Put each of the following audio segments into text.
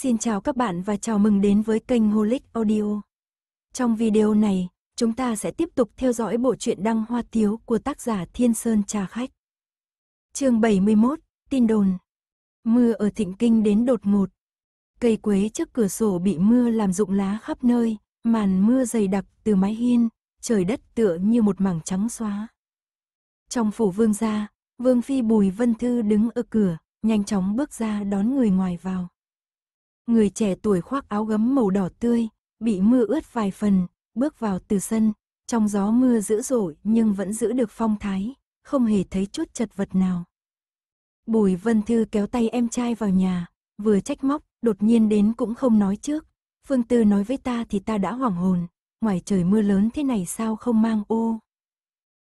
Xin chào các bạn và chào mừng đến với kênh Holic Audio. Trong video này, chúng ta sẽ tiếp tục theo dõi bộ truyện Đăng Hoa Tiếu của tác giả Thiên Sơn Trà Khách. chương 71, Tin đồn. Mưa ở Thịnh Kinh đến đột ngột. Cây quế trước cửa sổ bị mưa làm rụng lá khắp nơi, màn mưa dày đặc từ mái hiên, trời đất tựa như một mảng trắng xóa. Trong phủ vương gia, vương phi Bùi Vân Thư đứng ở cửa, nhanh chóng bước ra đón người ngoài vào người trẻ tuổi khoác áo gấm màu đỏ tươi, bị mưa ướt vài phần, bước vào từ sân, trong gió mưa dữ dội nhưng vẫn giữ được phong thái, không hề thấy chút chật vật nào. Bùi Vân Thư kéo tay em trai vào nhà, vừa trách móc, đột nhiên đến cũng không nói trước. Phương Tư nói với ta thì ta đã hoảng hồn, ngoài trời mưa lớn thế này sao không mang ô.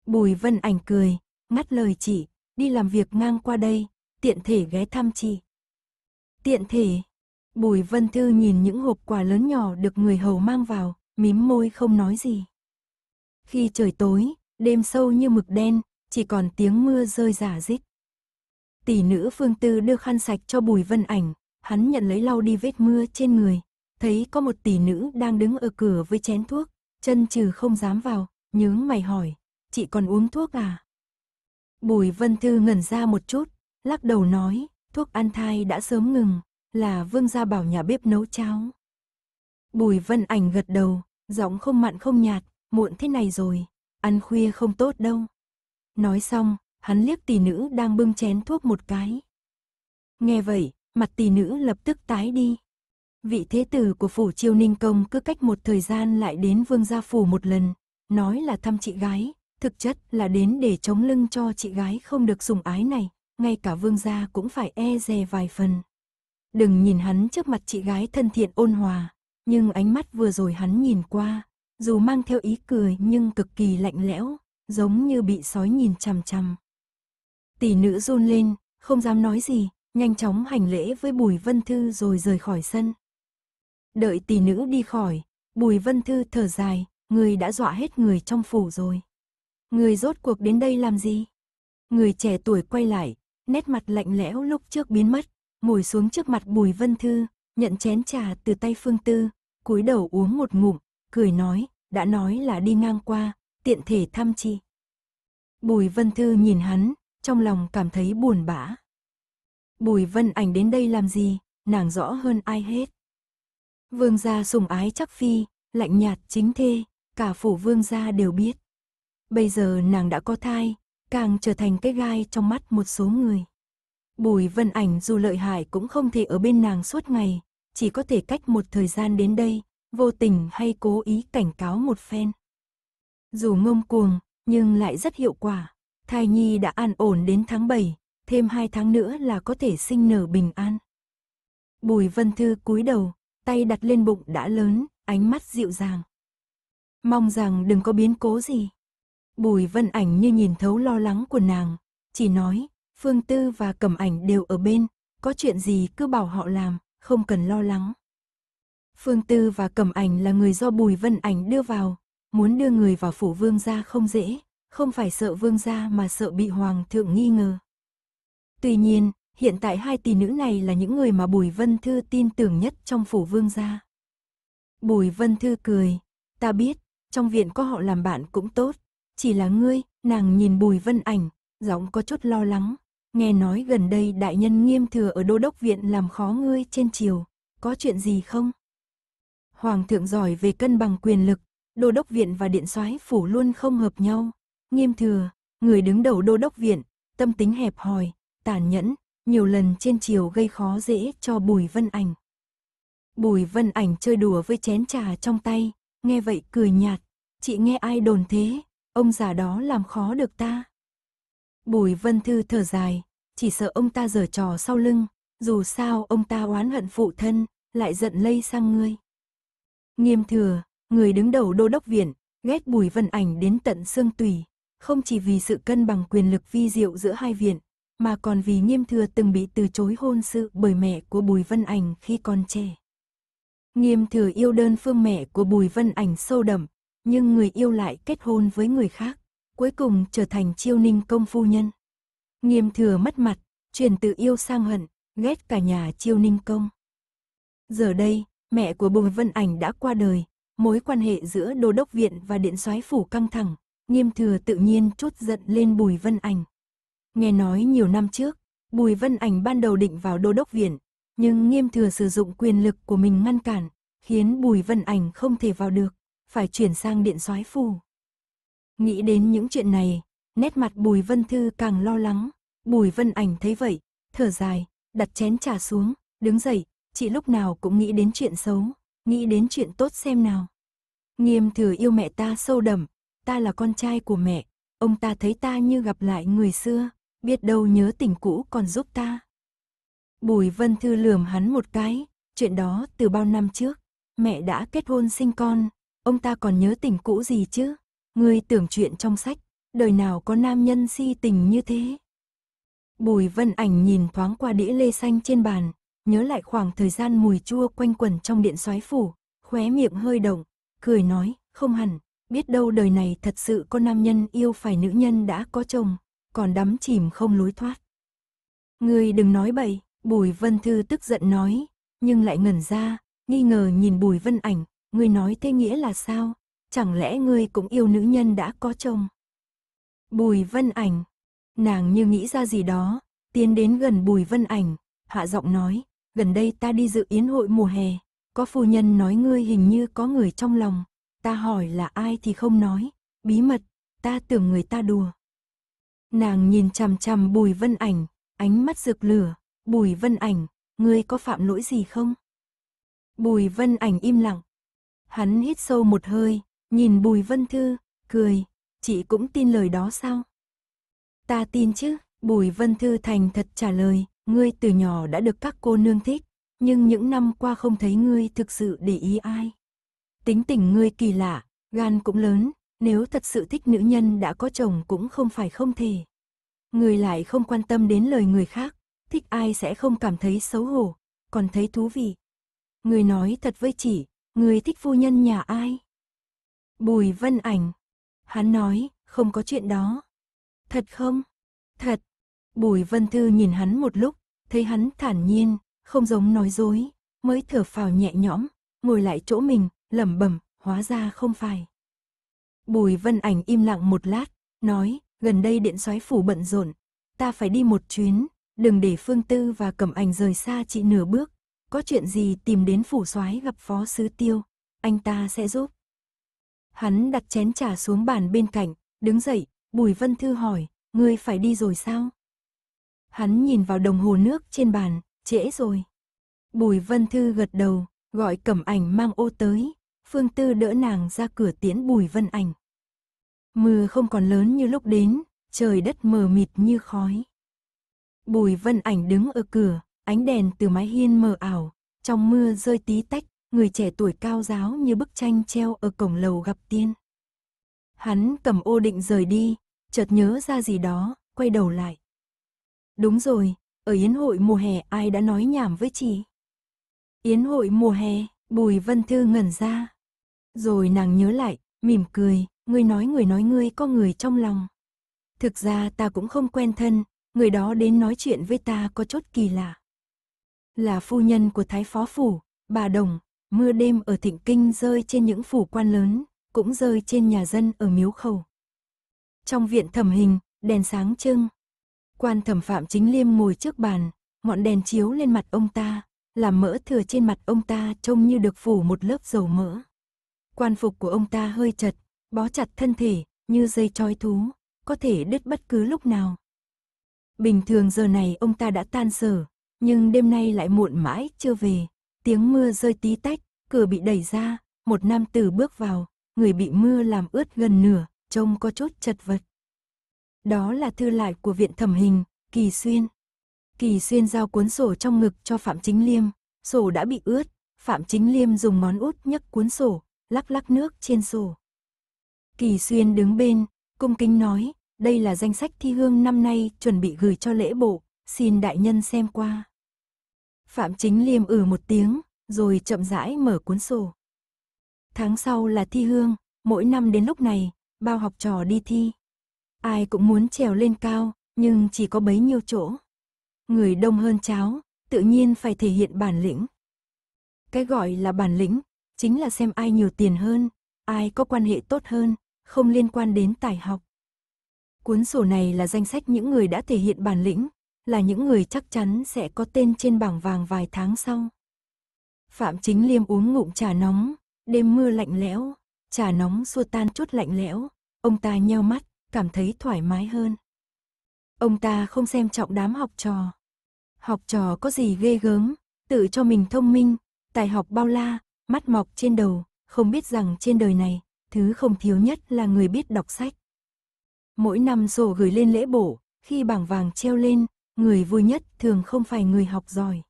Bùi Vân Ảnh cười, ngắt lời chị, đi làm việc ngang qua đây, tiện thể ghé thăm chị. Tiện thể, Bùi Vân Thư nhìn những hộp quà lớn nhỏ được người hầu mang vào, mím môi không nói gì. Khi trời tối, đêm sâu như mực đen, chỉ còn tiếng mưa rơi giả rít. Tỷ nữ Phương Tư đưa khăn sạch cho Bùi Vân Ảnh, hắn nhận lấy lau đi vết mưa trên người, thấy có một tỷ nữ đang đứng ở cửa với chén thuốc, chân trừ không dám vào, nhướng mày hỏi, chị còn uống thuốc à? Bùi Vân Thư ngẩn ra một chút, lắc đầu nói, thuốc ăn thai đã sớm ngừng, là vương gia bảo nhà bếp nấu cháo. Bùi vân ảnh gật đầu, giọng không mặn không nhạt, muộn thế này rồi, ăn khuya không tốt đâu. Nói xong, hắn liếc tỷ nữ đang bưng chén thuốc một cái. Nghe vậy, mặt tỷ nữ lập tức tái đi. Vị thế tử của phủ triều ninh công cứ cách một thời gian lại đến vương gia phủ một lần, nói là thăm chị gái, thực chất là đến để chống lưng cho chị gái không được sủng ái này, ngay cả vương gia cũng phải e dè vài phần. Đừng nhìn hắn trước mặt chị gái thân thiện ôn hòa, nhưng ánh mắt vừa rồi hắn nhìn qua, dù mang theo ý cười nhưng cực kỳ lạnh lẽo, giống như bị sói nhìn chằm chằm. Tỷ nữ run lên, không dám nói gì, nhanh chóng hành lễ với Bùi Vân Thư rồi rời khỏi sân. Đợi tỷ nữ đi khỏi, Bùi Vân Thư thở dài, người đã dọa hết người trong phủ rồi. Người rốt cuộc đến đây làm gì? Người trẻ tuổi quay lại, nét mặt lạnh lẽo lúc trước biến mất, ngồi xuống trước mặt Bùi Vân Thư, nhận chén trà từ tay Phương Tư, cúi đầu uống một ngụm, cười nói, đã nói là đi ngang qua, tiện thể thăm chi Bùi Vân Thư nhìn hắn, trong lòng cảm thấy buồn bã. Bùi Vân Ảnh đến đây làm gì, nàng rõ hơn ai hết. Vương gia sùng ái chắc phi, lạnh nhạt chính thê, cả phủ vương gia đều biết. Bây giờ nàng đã có thai, càng trở thành cái gai trong mắt một số người. Bùi Vân Ảnh dù lợi hại cũng không thể ở bên nàng suốt ngày, chỉ có thể cách một thời gian đến đây, vô tình hay cố ý cảnh cáo một phen. Dù ngông cuồng, nhưng lại rất hiệu quả. Thai nhi đã an ổn đến tháng 7, thêm 2 tháng nữa là có thể sinh nở bình an. Bùi Vân Thư cúi đầu, tay đặt lên bụng đã lớn, ánh mắt dịu dàng. Mong rằng đừng có biến cố gì. Bùi Vân Ảnh như nhìn thấu lo lắng của nàng, chỉ nói, Phương Tư và Cẩm Ảnh đều ở bên, có chuyện gì cứ bảo họ làm, không cần lo lắng. Phương Tư và Cẩm Ảnh là người do Bùi Vân Ảnh đưa vào, muốn đưa người vào phủ vương gia không dễ, không phải sợ vương gia mà sợ bị hoàng thượng nghi ngờ. Tuy nhiên, hiện tại hai tỷ nữ này là những người mà Bùi Vân Thư tin tưởng nhất trong phủ vương gia. Bùi Vân Thư cười, ta biết, trong viện có họ làm bạn cũng tốt, chỉ là ngươi, nàng nhìn Bùi Vân Ảnh, giọng có chút lo lắng, nghe nói gần đây đại nhân nghiêm thừa ở đô đốc viện làm khó ngươi trên triều, có chuyện gì không? Hoàng thượng giỏi về cân bằng quyền lực, đô đốc viện và điện soái phủ luôn không hợp nhau. Nghiêm thừa, người đứng đầu đô đốc viện, tâm tính hẹp hòi, tàn nhẫn, nhiều lần trên triều gây khó dễ cho Bùi Vân Ảnh. Bùi Vân Ảnh chơi đùa với chén trà trong tay, nghe vậy cười nhạt, chị nghe ai đồn thế, ông già đó làm khó được ta. Bùi Vân Thư thở dài, chỉ sợ ông ta giở trò sau lưng, dù sao ông ta oán hận phụ thân, lại giận lây sang ngươi. Nghiêm thừa, người đứng đầu đô đốc viện, ghét Bùi Vân Ảnh đến tận xương tủy, không chỉ vì sự cân bằng quyền lực vi diệu giữa hai viện, mà còn vì Nghiêm thừa từng bị từ chối hôn sự bởi mẹ của Bùi Vân Ảnh khi còn trẻ. Nghiêm thừa yêu đơn phương mẹ của Bùi Vân Ảnh sâu đậm, nhưng người yêu lại kết hôn với người khác cuối cùng trở thành chiêu ninh công phu nhân. Nghiêm thừa mất mặt, chuyển từ yêu sang hận, ghét cả nhà chiêu ninh công. Giờ đây, mẹ của Bùi Vân Ảnh đã qua đời, mối quan hệ giữa đô đốc viện và điện soái phủ căng thẳng, nghiêm thừa tự nhiên chốt giận lên Bùi Vân Ảnh. Nghe nói nhiều năm trước, Bùi Vân Ảnh ban đầu định vào đô đốc viện, nhưng nghiêm thừa sử dụng quyền lực của mình ngăn cản, khiến Bùi Vân Ảnh không thể vào được, phải chuyển sang điện soái phủ. Nghĩ đến những chuyện này, nét mặt Bùi Vân Thư càng lo lắng. Bùi Vân Ảnh thấy vậy, thở dài, đặt chén trà xuống, đứng dậy, chị lúc nào cũng nghĩ đến chuyện xấu, nghĩ đến chuyện tốt xem nào. Nghiêm thừa yêu mẹ ta sâu đậm, ta là con trai của mẹ, ông ta thấy ta như gặp lại người xưa, biết đâu nhớ tình cũ còn giúp ta. Bùi Vân Thư lườm hắn một cái, chuyện đó từ bao năm trước, mẹ đã kết hôn sinh con, ông ta còn nhớ tình cũ gì chứ? Ngươi tưởng chuyện trong sách, đời nào có nam nhân si tình như thế. Bùi vân ảnh nhìn thoáng qua đĩa lê xanh trên bàn, nhớ lại khoảng thời gian mùi chua quanh quẩn trong điện xoái phủ, khóe miệng hơi động, cười nói, không hẳn, biết đâu đời này thật sự có nam nhân yêu phải nữ nhân đã có chồng, còn đắm chìm không lối thoát. Ngươi đừng nói bậy, Bùi Vân Thư tức giận nói, nhưng lại ngẩn ra, nghi ngờ nhìn Bùi Vân Ảnh, ngươi nói thế nghĩa là sao? chẳng lẽ ngươi cũng yêu nữ nhân đã có chồng? Bùi vân ảnh, nàng như nghĩ ra gì đó, tiến đến gần bùi vân ảnh, hạ giọng nói, gần đây ta đi dự yến hội mùa hè, có phu nhân nói ngươi hình như có người trong lòng, ta hỏi là ai thì không nói, bí mật, ta tưởng người ta đùa. Nàng nhìn chằm chằm bùi vân ảnh, ánh mắt rực lửa, bùi vân ảnh, ngươi có phạm lỗi gì không? Bùi vân ảnh im lặng. Hắn hít sâu một hơi, Nhìn Bùi Vân Thư, cười, chị cũng tin lời đó sao? Ta tin chứ, Bùi Vân Thư thành thật trả lời, ngươi từ nhỏ đã được các cô nương thích, nhưng những năm qua không thấy ngươi thực sự để ý ai. Tính tình ngươi kỳ lạ, gan cũng lớn, nếu thật sự thích nữ nhân đã có chồng cũng không phải không thể. Ngươi lại không quan tâm đến lời người khác, thích ai sẽ không cảm thấy xấu hổ, còn thấy thú vị. Ngươi nói thật với chị, ngươi thích phu nhân nhà ai? Bùi Vân Ảnh. Hắn nói, không có chuyện đó. Thật không? Thật. Bùi Vân Thư nhìn hắn một lúc, thấy hắn thản nhiên, không giống nói dối, mới thở phào nhẹ nhõm, ngồi lại chỗ mình, lẩm bẩm, hóa ra không phải. Bùi Vân Ảnh im lặng một lát, nói, gần đây điện soái phủ bận rộn, ta phải đi một chuyến, đừng để Phương Tư và Cẩm Ảnh rời xa chị nửa bước, có chuyện gì tìm đến phủ soái gặp phó sứ Tiêu, anh ta sẽ giúp. Hắn đặt chén trà xuống bàn bên cạnh, đứng dậy, Bùi Vân Thư hỏi, ngươi phải đi rồi sao? Hắn nhìn vào đồng hồ nước trên bàn, trễ rồi. Bùi Vân Thư gật đầu, gọi cẩm ảnh mang ô tới, Phương Tư đỡ nàng ra cửa tiễn Bùi Vân Ảnh. Mưa không còn lớn như lúc đến, trời đất mờ mịt như khói. Bùi Vân Ảnh đứng ở cửa, ánh đèn từ mái hiên mờ ảo, trong mưa rơi tí tách người trẻ tuổi cao giáo như bức tranh treo ở cổng lầu gặp tiên. Hắn cầm ô định rời đi, chợt nhớ ra gì đó, quay đầu lại. Đúng rồi, ở yến hội mùa hè ai đã nói nhảm với chị? Yến hội mùa hè, Bùi Vân Thư ngẩn ra. Rồi nàng nhớ lại, mỉm cười, người nói người nói ngươi có người trong lòng. Thực ra ta cũng không quen thân, người đó đến nói chuyện với ta có chút kỳ lạ. Là phu nhân của Thái Phó Phủ, bà Đồng, Mưa đêm ở Thịnh Kinh rơi trên những phủ quan lớn, cũng rơi trên nhà dân ở Miếu Khẩu. Trong viện thẩm hình, đèn sáng trưng. Quan thẩm phạm chính liêm ngồi trước bàn, ngọn đèn chiếu lên mặt ông ta, làm mỡ thừa trên mặt ông ta trông như được phủ một lớp dầu mỡ. Quan phục của ông ta hơi chật, bó chặt thân thể, như dây trói thú, có thể đứt bất cứ lúc nào. Bình thường giờ này ông ta đã tan sở, nhưng đêm nay lại muộn mãi chưa về, tiếng mưa rơi tí tách, Cửa bị đẩy ra, một nam tử bước vào, người bị mưa làm ướt gần nửa, trông có chút chật vật. Đó là thư lại của viện thẩm hình, Kỳ Xuyên. Kỳ Xuyên giao cuốn sổ trong ngực cho Phạm Chính Liêm, sổ đã bị ướt, Phạm Chính Liêm dùng ngón út nhấc cuốn sổ, lắc lắc nước trên sổ. Kỳ Xuyên đứng bên, cung kính nói, đây là danh sách thi hương năm nay chuẩn bị gửi cho lễ bộ, xin đại nhân xem qua. Phạm Chính Liêm ử ừ một tiếng, rồi chậm rãi mở cuốn sổ. Tháng sau là thi hương, mỗi năm đến lúc này, bao học trò đi thi. Ai cũng muốn trèo lên cao, nhưng chỉ có bấy nhiêu chỗ. Người đông hơn cháo, tự nhiên phải thể hiện bản lĩnh. Cái gọi là bản lĩnh, chính là xem ai nhiều tiền hơn, ai có quan hệ tốt hơn, không liên quan đến tài học. Cuốn sổ này là danh sách những người đã thể hiện bản lĩnh, là những người chắc chắn sẽ có tên trên bảng vàng vài tháng sau. Phạm Chính Liêm uống ngụm trà nóng, đêm mưa lạnh lẽo, trà nóng xua tan chút lạnh lẽo, ông ta nheo mắt, cảm thấy thoải mái hơn. Ông ta không xem trọng đám học trò. Học trò có gì ghê gớm, tự cho mình thông minh, tài học bao la, mắt mọc trên đầu, không biết rằng trên đời này, thứ không thiếu nhất là người biết đọc sách. Mỗi năm sổ gửi lên lễ bổ, khi bảng vàng treo lên, người vui nhất thường không phải người học giỏi.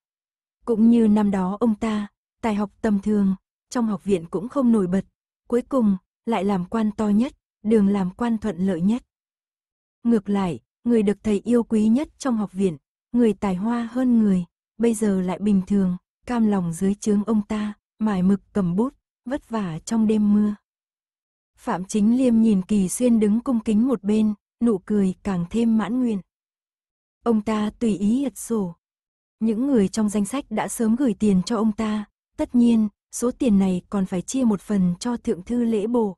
Cũng như năm đó ông ta, tài học tầm thường, trong học viện cũng không nổi bật, cuối cùng lại làm quan to nhất, đường làm quan thuận lợi nhất. Ngược lại, người được thầy yêu quý nhất trong học viện, người tài hoa hơn người, bây giờ lại bình thường, cam lòng dưới trướng ông ta, mải mực cầm bút, vất vả trong đêm mưa. Phạm Chính Liêm nhìn Kỳ Xuyên đứng cung kính một bên, nụ cười càng thêm mãn nguyện. Ông ta tùy ý hiệt sổ. Những người trong danh sách đã sớm gửi tiền cho ông ta, Tất nhiên, số tiền này còn phải chia một phần cho thượng thư lễ bổ.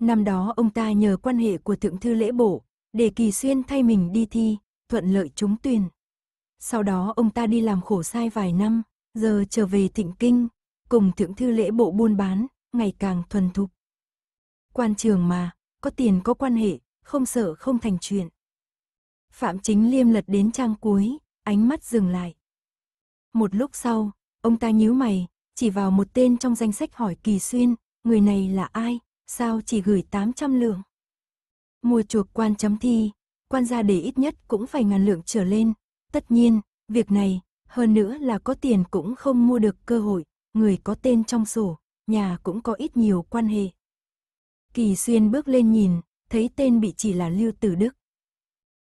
Năm đó ông ta nhờ quan hệ của thượng thư lễ bổ, để Kỳ Xuyên thay mình đi thi, thuận lợi trúng tuyển. Sau đó ông ta đi làm khổ sai vài năm, giờ trở về thịnh kinh, cùng thượng thư lễ bộ buôn bán, ngày càng thuần thục. Quan trường mà, có tiền có quan hệ, không sợ không thành chuyện. Phạm Chính Liêm lật đến trang cuối, ánh mắt dừng lại. Một lúc sau, ông ta nhíu mày, chỉ vào một tên trong danh sách hỏi Kỳ Xuyên, người này là ai, sao chỉ gửi 800 lượng. Mua chuộc quan chấm thi, quan gia để ít nhất cũng phải ngàn lượng trở lên. Tất nhiên, việc này, hơn nữa là có tiền cũng không mua được cơ hội, người có tên trong sổ, nhà cũng có ít nhiều quan hệ. Kỳ Xuyên bước lên nhìn, thấy tên bị chỉ là Lưu Tử Đức.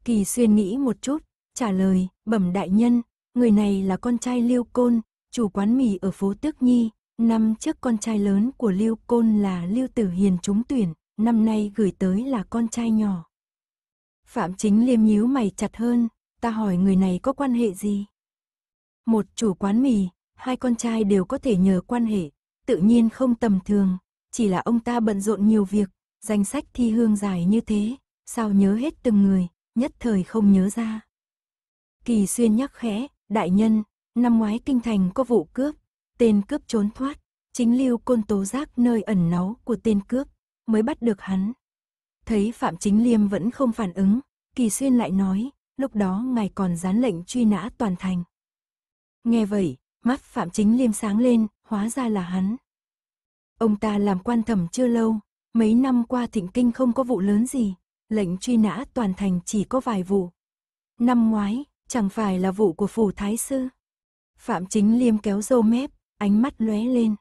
Kỳ Xuyên nghĩ một chút, trả lời, bẩm đại nhân, người này là con trai Lưu Côn, chủ quán mì ở phố Tước Nhi, năm trước con trai lớn của Lưu Côn là Lưu Tử Hiền trúng tuyển, năm nay gửi tới là con trai nhỏ. Phạm Chính Liêm nhíu mày chặt hơn, ta hỏi người này có quan hệ gì? Một chủ quán mì, hai con trai đều có thể nhờ quan hệ, tự nhiên không tầm thường, chỉ là ông ta bận rộn nhiều việc, danh sách thi hương dài như thế, sao nhớ hết từng người, nhất thời không nhớ ra. Kỳ xuyên nhắc khẽ, đại nhân, năm ngoái kinh thành có vụ cướp, tên cướp trốn thoát, chính lưu côn tố giác nơi ẩn náu của tên cướp, mới bắt được hắn. Thấy Phạm Chính Liêm vẫn không phản ứng, Kỳ Xuyên lại nói, lúc đó ngài còn dán lệnh truy nã toàn thành. Nghe vậy, mắt Phạm Chính Liêm sáng lên, hóa ra là hắn. Ông ta làm quan thẩm chưa lâu, mấy năm qua thịnh kinh không có vụ lớn gì, lệnh truy nã toàn thành chỉ có vài vụ. Năm ngoái, chẳng phải là vụ của phủ thái sư. Phạm Chính Liêm kéo râu mép, ánh mắt lóe lên.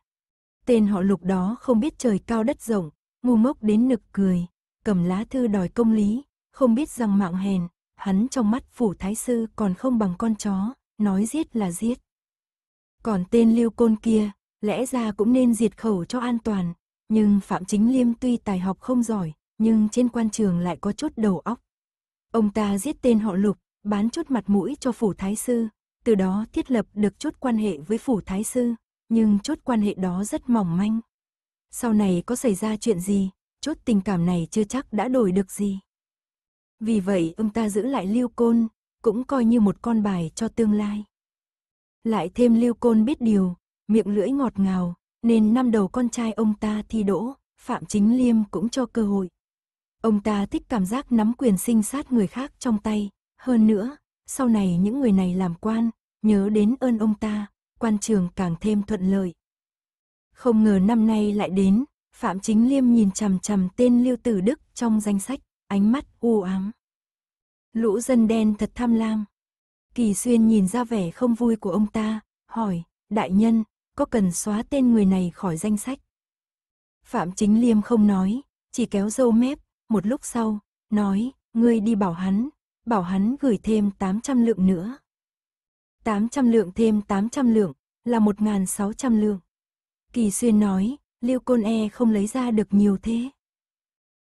Tên họ lục đó không biết trời cao đất rộng, ngu mốc đến nực cười, cầm lá thư đòi công lý, không biết rằng mạng hèn, hắn trong mắt phủ thái sư còn không bằng con chó, nói giết là giết. Còn tên lưu côn kia, lẽ ra cũng nên diệt khẩu cho an toàn, nhưng Phạm Chính Liêm tuy tài học không giỏi, nhưng trên quan trường lại có chút đầu óc. Ông ta giết tên họ lục, bán chút mặt mũi cho phủ thái sư, từ đó thiết lập được chốt quan hệ với phủ thái sư, nhưng chốt quan hệ đó rất mỏng manh. Sau này có xảy ra chuyện gì, chốt tình cảm này chưa chắc đã đổi được gì. Vì vậy ông ta giữ lại Lưu Côn, cũng coi như một con bài cho tương lai. Lại thêm Lưu Côn biết điều, miệng lưỡi ngọt ngào, nên năm đầu con trai ông ta thi đỗ, Phạm Chính Liêm cũng cho cơ hội. Ông ta thích cảm giác nắm quyền sinh sát người khác trong tay, hơn nữa, sau này những người này làm quan, nhớ đến ơn ông ta, quan trường càng thêm thuận lợi. Không ngờ năm nay lại đến, Phạm Chính Liêm nhìn chằm chằm tên Lưu Tử Đức trong danh sách, ánh mắt u ám. Lũ dân đen thật tham lam. Kỳ Xuyên nhìn ra vẻ không vui của ông ta, hỏi, đại nhân, có cần xóa tên người này khỏi danh sách? Phạm Chính Liêm không nói, chỉ kéo dâu mép, một lúc sau, nói, ngươi đi bảo hắn, bảo hắn gửi thêm 800 lượng nữa. 800 lượng thêm 800 lượng, là 1.600 lượng. Kỳ xuyên nói, Liêu Côn E không lấy ra được nhiều thế.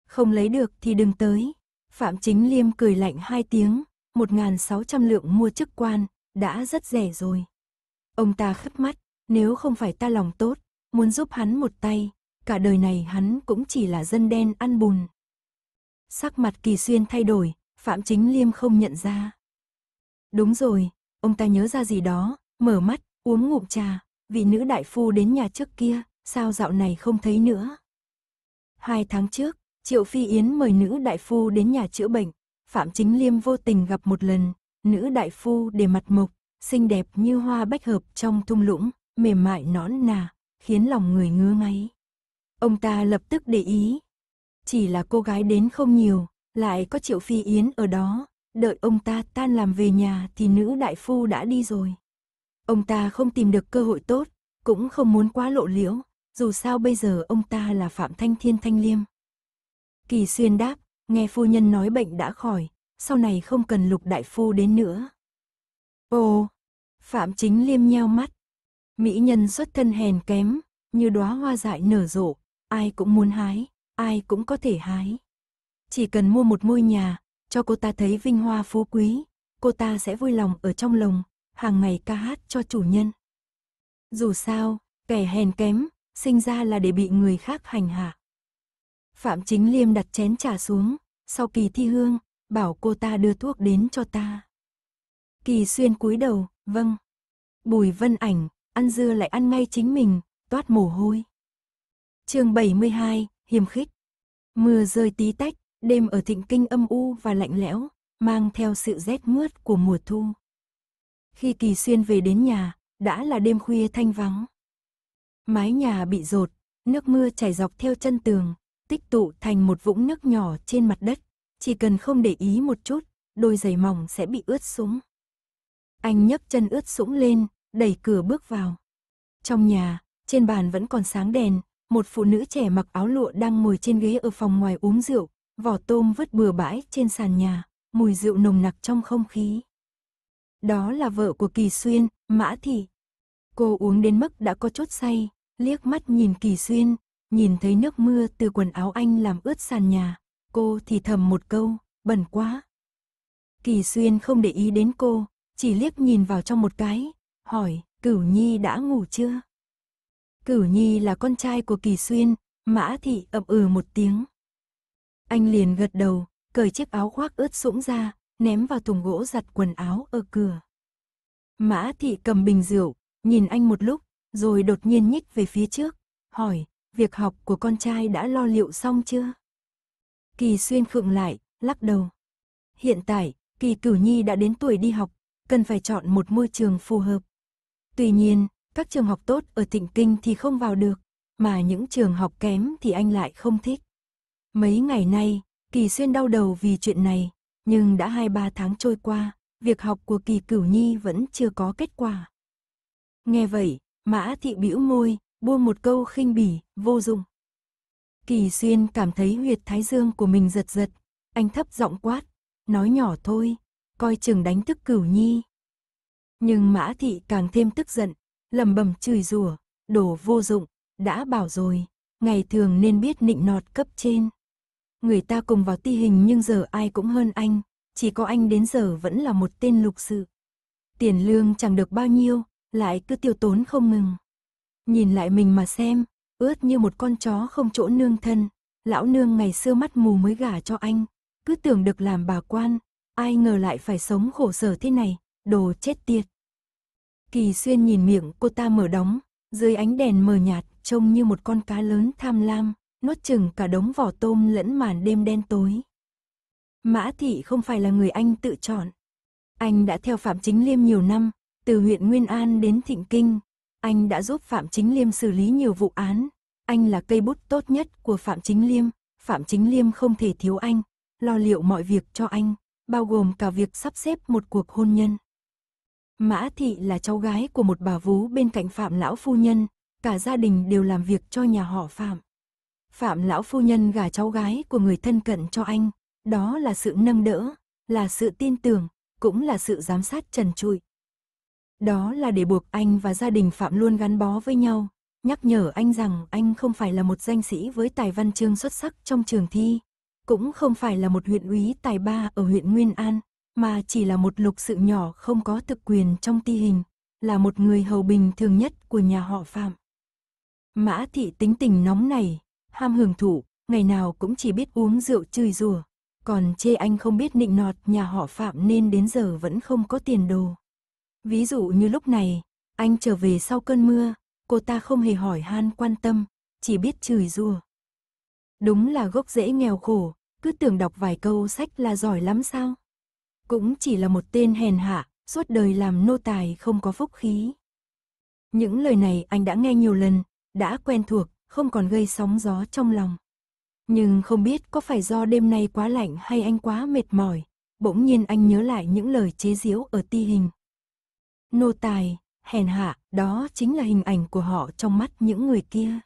Không lấy được thì đừng tới. Phạm Chính Liêm cười lạnh hai tiếng, 1.600 lượng mua chức quan, đã rất rẻ rồi. Ông ta khấp mắt, nếu không phải ta lòng tốt, muốn giúp hắn một tay, cả đời này hắn cũng chỉ là dân đen ăn bùn. Sắc mặt kỳ xuyên thay đổi, Phạm Chính Liêm không nhận ra. Đúng rồi, ông ta nhớ ra gì đó, mở mắt, uống ngụm trà, vị nữ đại phu đến nhà trước kia, sao dạo này không thấy nữa. Hai tháng trước, Triệu Phi Yến mời nữ đại phu đến nhà chữa bệnh, Phạm Chính Liêm vô tình gặp một lần, nữ đại phu để mặt mộc, xinh đẹp như hoa bách hợp trong thung lũng, mềm mại nõn nà, khiến lòng người ngứa ngáy. Ông ta lập tức để ý, chỉ là cô gái đến không nhiều, lại có Triệu Phi Yến ở đó, Đợi ông ta tan làm về nhà thì nữ đại phu đã đi rồi. Ông ta không tìm được cơ hội tốt, cũng không muốn quá lộ liễu, dù sao bây giờ ông ta là Phạm Thanh Thiên Thanh Liêm. Kỳ xuyên đáp, nghe phu nhân nói bệnh đã khỏi, sau này không cần lục đại phu đến nữa. Ồ, Phạm Chính Liêm nheo mắt. Mỹ nhân xuất thân hèn kém, như đóa hoa dại nở rộ, ai cũng muốn hái, ai cũng có thể hái. Chỉ cần mua một ngôi nhà, cho cô ta thấy vinh hoa phú quý, cô ta sẽ vui lòng ở trong lồng, hàng ngày ca hát cho chủ nhân. Dù sao, kẻ hèn kém, sinh ra là để bị người khác hành hạ. Phạm Chính Liêm đặt chén trà xuống, sau kỳ thi hương, bảo cô ta đưa thuốc đến cho ta. Kỳ xuyên cúi đầu, vâng. Bùi vân ảnh, ăn dưa lại ăn ngay chính mình, toát mồ hôi. chương 72, hiềm khích. Mưa rơi tí tách, Đêm ở thịnh kinh âm u và lạnh lẽo, mang theo sự rét mướt của mùa thu. Khi Kỳ Xuyên về đến nhà, đã là đêm khuya thanh vắng. Mái nhà bị rột, nước mưa chảy dọc theo chân tường, tích tụ thành một vũng nước nhỏ trên mặt đất. Chỉ cần không để ý một chút, đôi giày mỏng sẽ bị ướt sũng. Anh nhấc chân ướt sũng lên, đẩy cửa bước vào. Trong nhà, trên bàn vẫn còn sáng đèn, một phụ nữ trẻ mặc áo lụa đang ngồi trên ghế ở phòng ngoài uống rượu, Vỏ tôm vứt bừa bãi trên sàn nhà, mùi rượu nồng nặc trong không khí. Đó là vợ của Kỳ Xuyên, Mã Thị. Cô uống đến mức đã có chốt say, liếc mắt nhìn Kỳ Xuyên, nhìn thấy nước mưa từ quần áo anh làm ướt sàn nhà. Cô thì thầm một câu, bẩn quá. Kỳ Xuyên không để ý đến cô, chỉ liếc nhìn vào trong một cái, hỏi, Cửu Nhi đã ngủ chưa? Cửu Nhi là con trai của Kỳ Xuyên, Mã Thị ậm ừ một tiếng. Anh liền gật đầu, cởi chiếc áo khoác ướt sũng ra, ném vào thùng gỗ giặt quần áo ở cửa. Mã thị cầm bình rượu, nhìn anh một lúc, rồi đột nhiên nhích về phía trước, hỏi, việc học của con trai đã lo liệu xong chưa? Kỳ xuyên khựng lại, lắc đầu. Hiện tại, kỳ cửu nhi đã đến tuổi đi học, cần phải chọn một môi trường phù hợp. Tuy nhiên, các trường học tốt ở Thịnh Kinh thì không vào được, mà những trường học kém thì anh lại không thích. Mấy ngày nay, Kỳ Xuyên đau đầu vì chuyện này, nhưng đã 2-3 tháng trôi qua, việc học của Kỳ Cửu Nhi vẫn chưa có kết quả. Nghe vậy, Mã Thị bĩu môi, buông một câu khinh bỉ, vô dụng. Kỳ Xuyên cảm thấy huyệt thái dương của mình giật giật, anh thấp giọng quát, nói nhỏ thôi, coi chừng đánh thức Cửu Nhi. Nhưng Mã Thị càng thêm tức giận, lầm bầm chửi rủa, đổ vô dụng, đã bảo rồi, ngày thường nên biết nịnh nọt cấp trên người ta cùng vào ti hình nhưng giờ ai cũng hơn anh, chỉ có anh đến giờ vẫn là một tên lục sự. Tiền lương chẳng được bao nhiêu, lại cứ tiêu tốn không ngừng. Nhìn lại mình mà xem, ướt như một con chó không chỗ nương thân, lão nương ngày xưa mắt mù mới gả cho anh, cứ tưởng được làm bà quan, ai ngờ lại phải sống khổ sở thế này, đồ chết tiệt. Kỳ xuyên nhìn miệng cô ta mở đóng, dưới ánh đèn mờ nhạt trông như một con cá lớn tham lam, nuốt chừng cả đống vỏ tôm lẫn màn đêm đen tối. Mã Thị không phải là người anh tự chọn. Anh đã theo Phạm Chính Liêm nhiều năm, từ huyện Nguyên An đến Thịnh Kinh. Anh đã giúp Phạm Chính Liêm xử lý nhiều vụ án. Anh là cây bút tốt nhất của Phạm Chính Liêm. Phạm Chính Liêm không thể thiếu anh, lo liệu mọi việc cho anh, bao gồm cả việc sắp xếp một cuộc hôn nhân. Mã Thị là cháu gái của một bà vú bên cạnh Phạm Lão Phu Nhân, cả gia đình đều làm việc cho nhà họ Phạm. Phạm lão phu nhân gả cháu gái của người thân cận cho anh, đó là sự nâng đỡ, là sự tin tưởng, cũng là sự giám sát trần trụi. Đó là để buộc anh và gia đình Phạm luôn gắn bó với nhau, nhắc nhở anh rằng anh không phải là một danh sĩ với tài văn chương xuất sắc trong trường thi, cũng không phải là một huyện úy tài ba ở huyện Nguyên An, mà chỉ là một lục sự nhỏ không có thực quyền trong ti hình, là một người hầu bình thường nhất của nhà họ Phạm. Mã thị tính tình nóng này, ham hưởng thụ, ngày nào cũng chỉ biết uống rượu chơi rùa. Còn chê anh không biết nịnh nọt nhà họ Phạm nên đến giờ vẫn không có tiền đồ. Ví dụ như lúc này, anh trở về sau cơn mưa, cô ta không hề hỏi han quan tâm, chỉ biết chửi rùa. Đúng là gốc rễ nghèo khổ, cứ tưởng đọc vài câu sách là giỏi lắm sao. Cũng chỉ là một tên hèn hạ, suốt đời làm nô tài không có phúc khí. Những lời này anh đã nghe nhiều lần, đã quen thuộc, không còn gây sóng gió trong lòng. Nhưng không biết có phải do đêm nay quá lạnh hay anh quá mệt mỏi, bỗng nhiên anh nhớ lại những lời chế giễu ở ti hình. Nô tài, hèn hạ, đó chính là hình ảnh của họ trong mắt những người kia.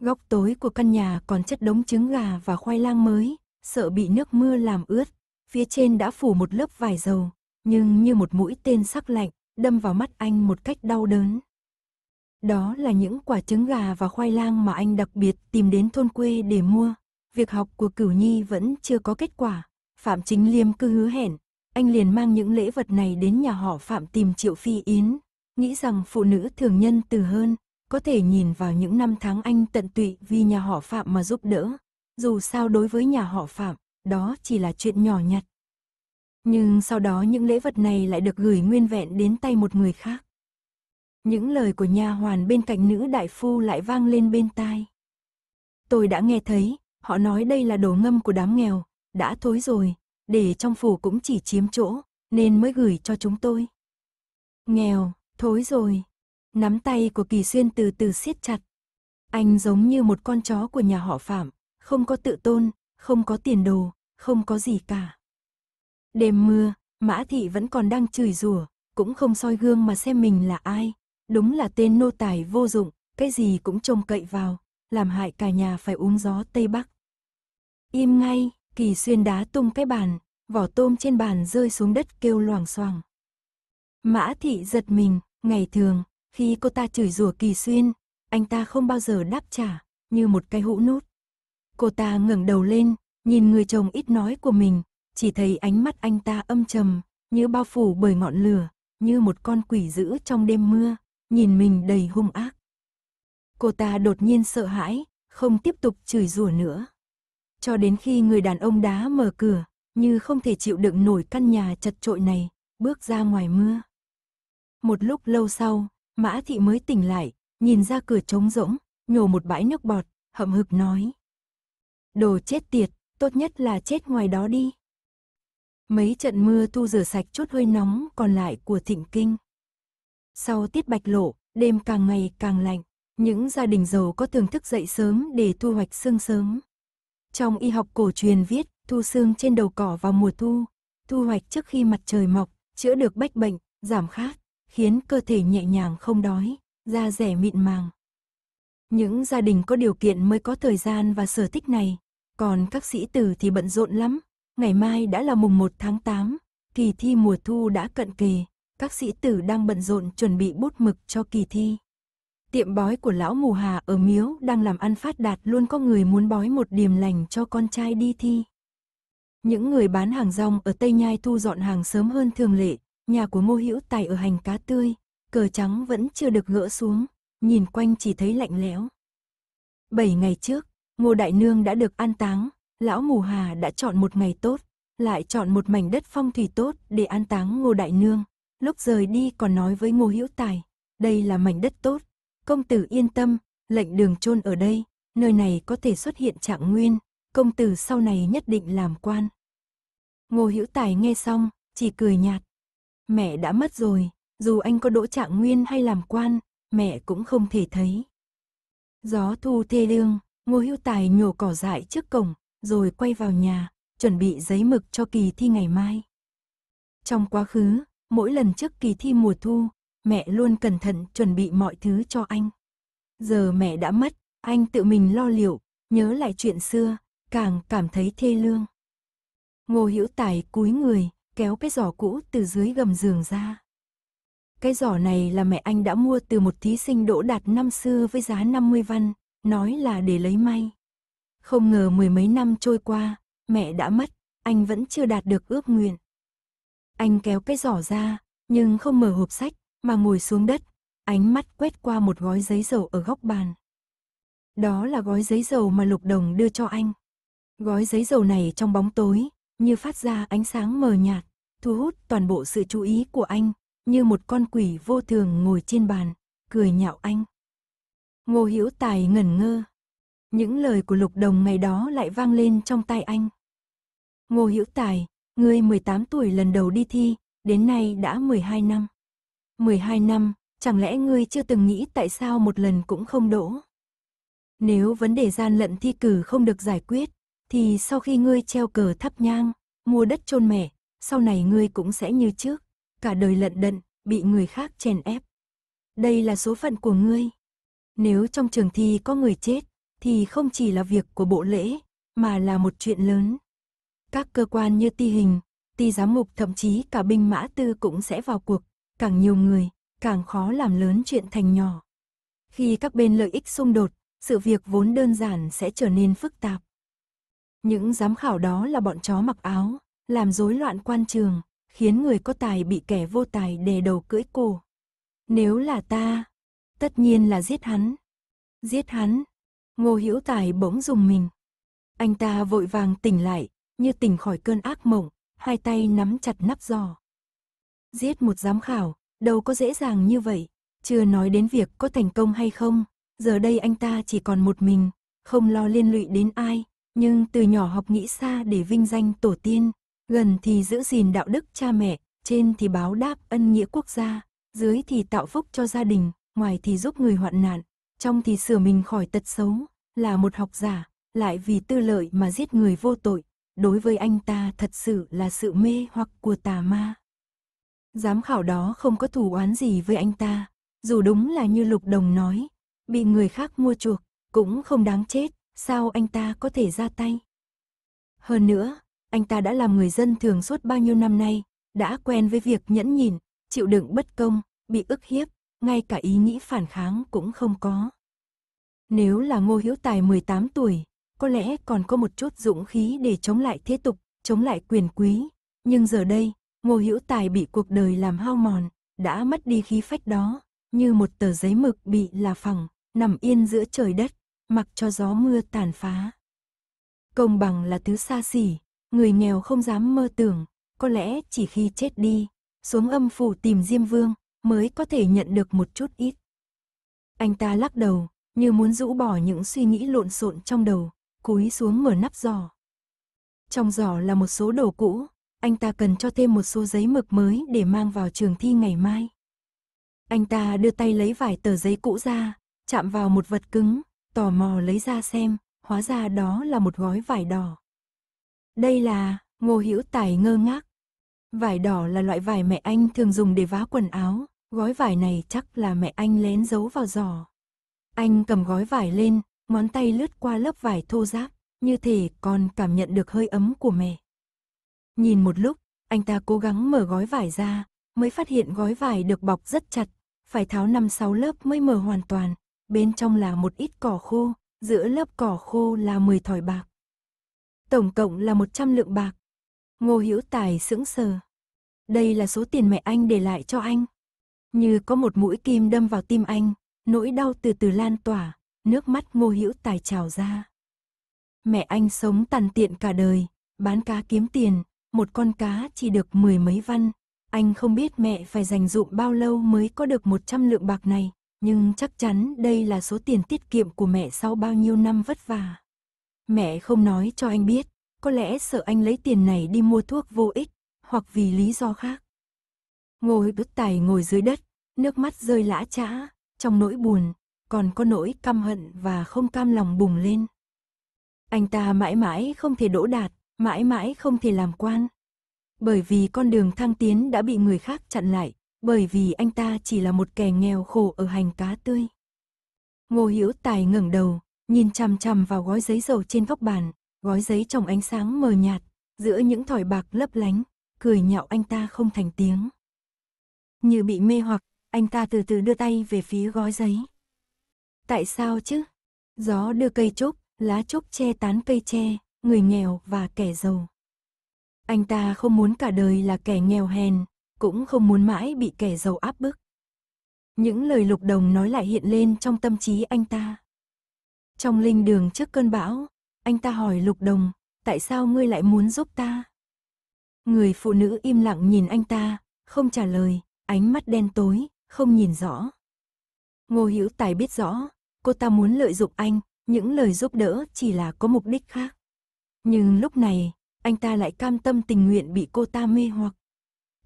Góc tối của căn nhà còn chất đống trứng gà và khoai lang mới, sợ bị nước mưa làm ướt, phía trên đã phủ một lớp vải dầu, nhưng như một mũi tên sắc lạnh, đâm vào mắt anh một cách đau đớn. Đó là những quả trứng gà và khoai lang mà anh đặc biệt tìm đến thôn quê để mua. Việc học của Cửu Nhi vẫn chưa có kết quả. Phạm Chính Liêm cứ hứa hẹn, anh liền mang những lễ vật này đến nhà họ Phạm tìm Triệu Phi Yến, nghĩ rằng phụ nữ thường nhân từ hơn, có thể nhìn vào những năm tháng anh tận tụy vì nhà họ Phạm mà giúp đỡ. Dù sao đối với nhà họ Phạm, đó chỉ là chuyện nhỏ nhặt. Nhưng sau đó những lễ vật này lại được gửi nguyên vẹn đến tay một người khác. Những lời của nha hoàn bên cạnh nữ đại phu lại vang lên bên tai. Tôi đã nghe thấy, họ nói đây là đồ ngâm của đám nghèo, đã thối rồi, để trong phủ cũng chỉ chiếm chỗ, nên mới gửi cho chúng tôi. Nghèo, thối rồi. Nắm tay của Kỳ Xuyên từ từ siết chặt. Anh giống như một con chó của nhà họ Phạm, không có tự tôn, không có tiền đồ, không có gì cả. Đêm mưa, Mã Thị vẫn còn đang chửi rủa, cũng không soi gương mà xem mình là ai, đúng là tên nô tài vô dụng, cái gì cũng trông cậy vào, làm hại cả nhà phải uống gió Tây Bắc. Im ngay, kỳ xuyên đá tung cái bàn, vỏ tôm trên bàn rơi xuống đất kêu loảng xoảng. Mã thị giật mình, ngày thường, khi cô ta chửi rủa kỳ xuyên, anh ta không bao giờ đáp trả, như một cái hũ nút. Cô ta ngẩng đầu lên, nhìn người chồng ít nói của mình, chỉ thấy ánh mắt anh ta âm trầm, như bao phủ bởi ngọn lửa, như một con quỷ dữ trong đêm mưa, nhìn mình đầy hung ác. Cô ta đột nhiên sợ hãi, không tiếp tục chửi rủa nữa. Cho đến khi người đàn ông đá mở cửa, như không thể chịu đựng nổi căn nhà chật trội này, bước ra ngoài mưa. Một lúc lâu sau, Mã Thị mới tỉnh lại, nhìn ra cửa trống rỗng, nhổ một bãi nước bọt, hậm hực nói. Đồ chết tiệt, tốt nhất là chết ngoài đó đi. Mấy trận mưa thu rửa sạch chút hơi nóng còn lại của thịnh kinh. Sau tiết bạch lộ, đêm càng ngày càng lạnh, những gia đình giàu có thường thức dậy sớm để thu hoạch xương sớm. Trong y học cổ truyền viết, thu xương trên đầu cỏ vào mùa thu, thu hoạch trước khi mặt trời mọc, chữa được bách bệnh, giảm khát, khiến cơ thể nhẹ nhàng không đói, da rẻ mịn màng. Những gia đình có điều kiện mới có thời gian và sở thích này, còn các sĩ tử thì bận rộn lắm. Ngày mai đã là mùng 1 tháng 8, kỳ thi mùa thu đã cận kề, các sĩ tử đang bận rộn chuẩn bị bút mực cho kỳ thi. Tiệm bói của lão mù hà ở miếu đang làm ăn phát đạt luôn có người muốn bói một điềm lành cho con trai đi thi. Những người bán hàng rong ở Tây Nhai thu dọn hàng sớm hơn thường lệ, nhà của mô hữu tài ở hành cá tươi, cờ trắng vẫn chưa được gỡ xuống, nhìn quanh chỉ thấy lạnh lẽo. Bảy ngày trước, ngô đại nương đã được an táng, lão mù hà đã chọn một ngày tốt, lại chọn một mảnh đất phong thủy tốt để an táng ngô đại nương lúc rời đi còn nói với Ngô Hữu Tài, đây là mảnh đất tốt, công tử yên tâm, lệnh đường chôn ở đây, nơi này có thể xuất hiện trạng nguyên, công tử sau này nhất định làm quan. Ngô Hữu Tài nghe xong, chỉ cười nhạt. Mẹ đã mất rồi, dù anh có đỗ trạng nguyên hay làm quan, mẹ cũng không thể thấy. Gió thu thê lương, Ngô Hữu Tài nhổ cỏ dại trước cổng, rồi quay vào nhà, chuẩn bị giấy mực cho kỳ thi ngày mai. Trong quá khứ, mỗi lần trước kỳ thi mùa thu, mẹ luôn cẩn thận chuẩn bị mọi thứ cho anh. Giờ mẹ đã mất, anh tự mình lo liệu, nhớ lại chuyện xưa, càng cảm thấy thê lương. Ngô Hữu Tài cúi người, kéo cái giỏ cũ từ dưới gầm giường ra. Cái giỏ này là mẹ anh đã mua từ một thí sinh đỗ đạt năm xưa với giá 50 văn, nói là để lấy may. Không ngờ mười mấy năm trôi qua, mẹ đã mất, anh vẫn chưa đạt được ước nguyện. Anh kéo cái giỏ ra, nhưng không mở hộp sách, mà ngồi xuống đất, ánh mắt quét qua một gói giấy dầu ở góc bàn. Đó là gói giấy dầu mà Lục Đồng đưa cho anh. Gói giấy dầu này trong bóng tối, như phát ra ánh sáng mờ nhạt, thu hút toàn bộ sự chú ý của anh, như một con quỷ vô thường ngồi trên bàn, cười nhạo anh. Ngô Hữu Tài ngẩn ngơ. Những lời của Lục Đồng ngày đó lại vang lên trong tai anh. Ngô Hữu Tài, Ngươi 18 tuổi lần đầu đi thi, đến nay đã 12 năm. 12 năm, chẳng lẽ ngươi chưa từng nghĩ tại sao một lần cũng không đỗ? Nếu vấn đề gian lận thi cử không được giải quyết, thì sau khi ngươi treo cờ thắp nhang, mua đất chôn mẻ, sau này ngươi cũng sẽ như trước, cả đời lận đận, bị người khác chèn ép. Đây là số phận của ngươi. Nếu trong trường thi có người chết, thì không chỉ là việc của bộ lễ, mà là một chuyện lớn. Các cơ quan như ti hình, ti giám mục thậm chí cả binh mã tư cũng sẽ vào cuộc, càng nhiều người, càng khó làm lớn chuyện thành nhỏ. Khi các bên lợi ích xung đột, sự việc vốn đơn giản sẽ trở nên phức tạp. Những giám khảo đó là bọn chó mặc áo, làm rối loạn quan trường, khiến người có tài bị kẻ vô tài đè đầu cưỡi cổ. Nếu là ta, tất nhiên là giết hắn. Giết hắn. Ngô Hữu Tài bỗng dùng mình. Anh ta vội vàng tỉnh lại, như tỉnh khỏi cơn ác mộng, hai tay nắm chặt nắp giò. Giết một giám khảo, đâu có dễ dàng như vậy, chưa nói đến việc có thành công hay không, giờ đây anh ta chỉ còn một mình, không lo liên lụy đến ai, nhưng từ nhỏ học nghĩ xa để vinh danh tổ tiên, gần thì giữ gìn đạo đức cha mẹ, trên thì báo đáp ân nghĩa quốc gia, dưới thì tạo phúc cho gia đình, ngoài thì giúp người hoạn nạn, trong thì sửa mình khỏi tật xấu, là một học giả, lại vì tư lợi mà giết người vô tội, Đối với anh ta thật sự là sự mê hoặc của tà ma. Giám khảo đó không có thù oán gì với anh ta, dù đúng là như Lục Đồng nói, bị người khác mua chuộc, cũng không đáng chết, sao anh ta có thể ra tay. Hơn nữa, anh ta đã làm người dân thường suốt bao nhiêu năm nay, đã quen với việc nhẫn nhịn, chịu đựng bất công, bị ức hiếp, ngay cả ý nghĩ phản kháng cũng không có. Nếu là Ngô Hiếu Tài 18 tuổi, có lẽ còn có một chút dũng khí để chống lại thế tục, chống lại quyền quý. Nhưng giờ đây, Ngô Hữu Tài bị cuộc đời làm hao mòn, đã mất đi khí phách đó, như một tờ giấy mực bị là phẳng, nằm yên giữa trời đất, mặc cho gió mưa tàn phá. Công bằng là thứ xa xỉ, người nghèo không dám mơ tưởng, có lẽ chỉ khi chết đi, xuống âm phủ tìm Diêm Vương mới có thể nhận được một chút ít. Anh ta lắc đầu, như muốn rũ bỏ những suy nghĩ lộn xộn trong đầu, cúi xuống mở nắp giỏ. Trong giỏ là một số đồ cũ, anh ta cần cho thêm một số giấy mực mới để mang vào trường thi ngày mai. Anh ta đưa tay lấy vài tờ giấy cũ ra, chạm vào một vật cứng, tò mò lấy ra xem, hóa ra đó là một gói vải đỏ. Đây là, Ngô Hữu Tài ngơ ngác. Vải đỏ là loại vải mẹ anh thường dùng để vá quần áo, gói vải này chắc là mẹ anh lén giấu vào giỏ. Anh cầm gói vải lên, ngón tay lướt qua lớp vải thô ráp, như thể còn cảm nhận được hơi ấm của mẹ. Nhìn một lúc, anh ta cố gắng mở gói vải ra, mới phát hiện gói vải được bọc rất chặt, phải tháo năm sáu lớp mới mở hoàn toàn, bên trong là một ít cỏ khô, giữa lớp cỏ khô là 10 thỏi bạc. Tổng cộng là 100 lượng bạc. Ngô Hữu Tài sững sờ. Đây là số tiền mẹ anh để lại cho anh. Như có một mũi kim đâm vào tim anh, nỗi đau từ từ lan tỏa, nước mắt ngô hữu tài trào ra. Mẹ anh sống tàn tiện cả đời, bán cá kiếm tiền, một con cá chỉ được mười mấy văn. Anh không biết mẹ phải dành dụm bao lâu mới có được một trăm lượng bạc này, nhưng chắc chắn đây là số tiền tiết kiệm của mẹ sau bao nhiêu năm vất vả. Mẹ không nói cho anh biết, có lẽ sợ anh lấy tiền này đi mua thuốc vô ích, hoặc vì lý do khác. Ngô Đức Tài ngồi dưới đất, nước mắt rơi lã chã, trong nỗi buồn, còn có nỗi căm hận và không cam lòng bùng lên. Anh ta mãi mãi không thể đỗ đạt, mãi mãi không thể làm quan. Bởi vì con đường thăng tiến đã bị người khác chặn lại, bởi vì anh ta chỉ là một kẻ nghèo khổ ở hành cá tươi. Ngô hiếu Tài ngẩng đầu, nhìn chằm chằm vào gói giấy dầu trên góc bàn, gói giấy trong ánh sáng mờ nhạt, giữa những thỏi bạc lấp lánh, cười nhạo anh ta không thành tiếng. Như bị mê hoặc, anh ta từ từ đưa tay về phía gói giấy. Tại sao chứ? Gió đưa cây trúc, lá trúc che tán cây tre, người nghèo và kẻ giàu. Anh ta không muốn cả đời là kẻ nghèo hèn, cũng không muốn mãi bị kẻ giàu áp bức. Những lời lục đồng nói lại hiện lên trong tâm trí anh ta. Trong linh đường trước cơn bão, anh ta hỏi lục đồng, tại sao ngươi lại muốn giúp ta? Người phụ nữ im lặng nhìn anh ta, không trả lời, ánh mắt đen tối, không nhìn rõ. Ngô Hữu Tài biết rõ, cô ta muốn lợi dụng anh, những lời giúp đỡ chỉ là có mục đích khác. Nhưng lúc này, anh ta lại cam tâm tình nguyện bị cô ta mê hoặc.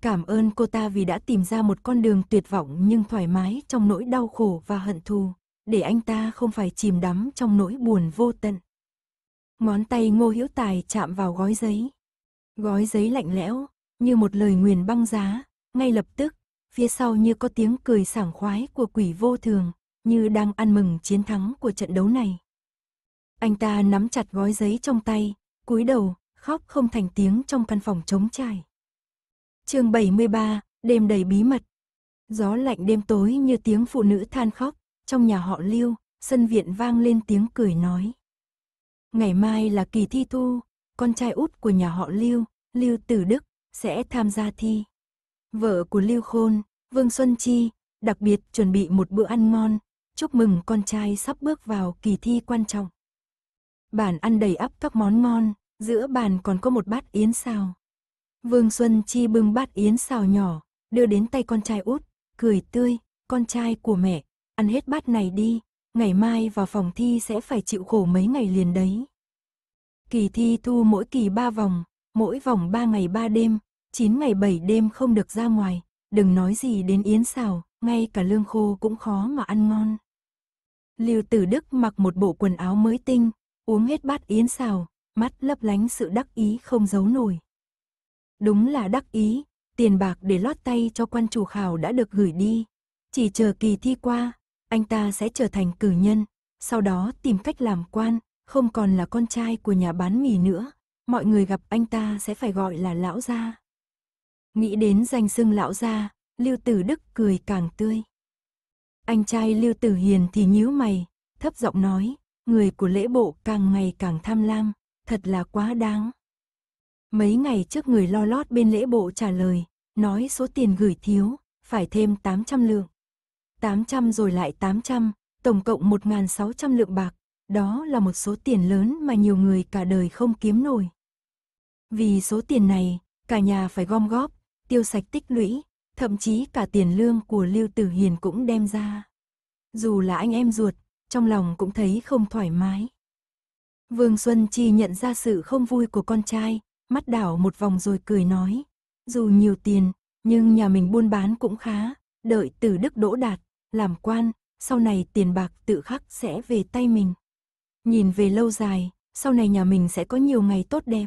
Cảm ơn cô ta vì đã tìm ra một con đường tuyệt vọng nhưng thoải mái trong nỗi đau khổ và hận thù, để anh ta không phải chìm đắm trong nỗi buồn vô tận. Ngón tay Ngô Hữu Tài chạm vào gói giấy. Gói giấy lạnh lẽo, như một lời nguyền băng giá, ngay lập tức, phía sau như có tiếng cười sảng khoái của quỷ vô thường, như đang ăn mừng chiến thắng của trận đấu này. Anh ta nắm chặt gói giấy trong tay, cúi đầu, khóc không thành tiếng trong căn phòng trống trải. Chương 73, đêm đầy bí mật. Gió lạnh đêm tối như tiếng phụ nữ than khóc, trong nhà họ Lưu, sân viện vang lên tiếng cười nói. Ngày mai là kỳ thi thu, con trai út của nhà họ Lưu, Lưu Tử Đức sẽ tham gia thi vợ của Lưu Khôn, Vương Xuân Chi, đặc biệt chuẩn bị một bữa ăn ngon, chúc mừng con trai sắp bước vào kỳ thi quan trọng. Bàn ăn đầy ắp các món ngon, giữa bàn còn có một bát yến xào. Vương Xuân Chi bưng bát yến xào nhỏ, đưa đến tay con trai út, cười tươi, con trai của mẹ, ăn hết bát này đi, ngày mai vào phòng thi sẽ phải chịu khổ mấy ngày liền đấy. Kỳ thi thu mỗi kỳ ba vòng, mỗi vòng ba ngày ba đêm, 9 ngày 7 đêm không được ra ngoài, đừng nói gì đến yến xào, ngay cả lương khô cũng khó mà ăn ngon. Lưu Tử Đức mặc một bộ quần áo mới tinh, uống hết bát yến xào, mắt lấp lánh sự đắc ý không giấu nổi. Đúng là đắc ý, tiền bạc để lót tay cho quan chủ khảo đã được gửi đi. Chỉ chờ kỳ thi qua, anh ta sẽ trở thành cử nhân, sau đó tìm cách làm quan, không còn là con trai của nhà bán mì nữa. Mọi người gặp anh ta sẽ phải gọi là lão gia. Nghĩ đến danh xưng lão gia, Lưu Tử Đức cười càng tươi. Anh trai Lưu Tử Hiền thì nhíu mày, thấp giọng nói, người của lễ bộ càng ngày càng tham lam, thật là quá đáng. Mấy ngày trước người lo lót bên lễ bộ trả lời, nói số tiền gửi thiếu, phải thêm 800 lượng. 800 rồi lại 800, tổng cộng 1.600 lượng bạc, đó là một số tiền lớn mà nhiều người cả đời không kiếm nổi. Vì số tiền này, cả nhà phải gom góp, tiêu sạch tích lũy, thậm chí cả tiền lương của Lưu Tử Hiền cũng đem ra. Dù là anh em ruột, trong lòng cũng thấy không thoải mái. Vương Xuân Chi nhận ra sự không vui của con trai, mắt đảo một vòng rồi cười nói. Dù nhiều tiền, nhưng nhà mình buôn bán cũng khá, đợi từ Đức đỗ đạt, làm quan, sau này tiền bạc tự khắc sẽ về tay mình. Nhìn về lâu dài, sau này nhà mình sẽ có nhiều ngày tốt đẹp.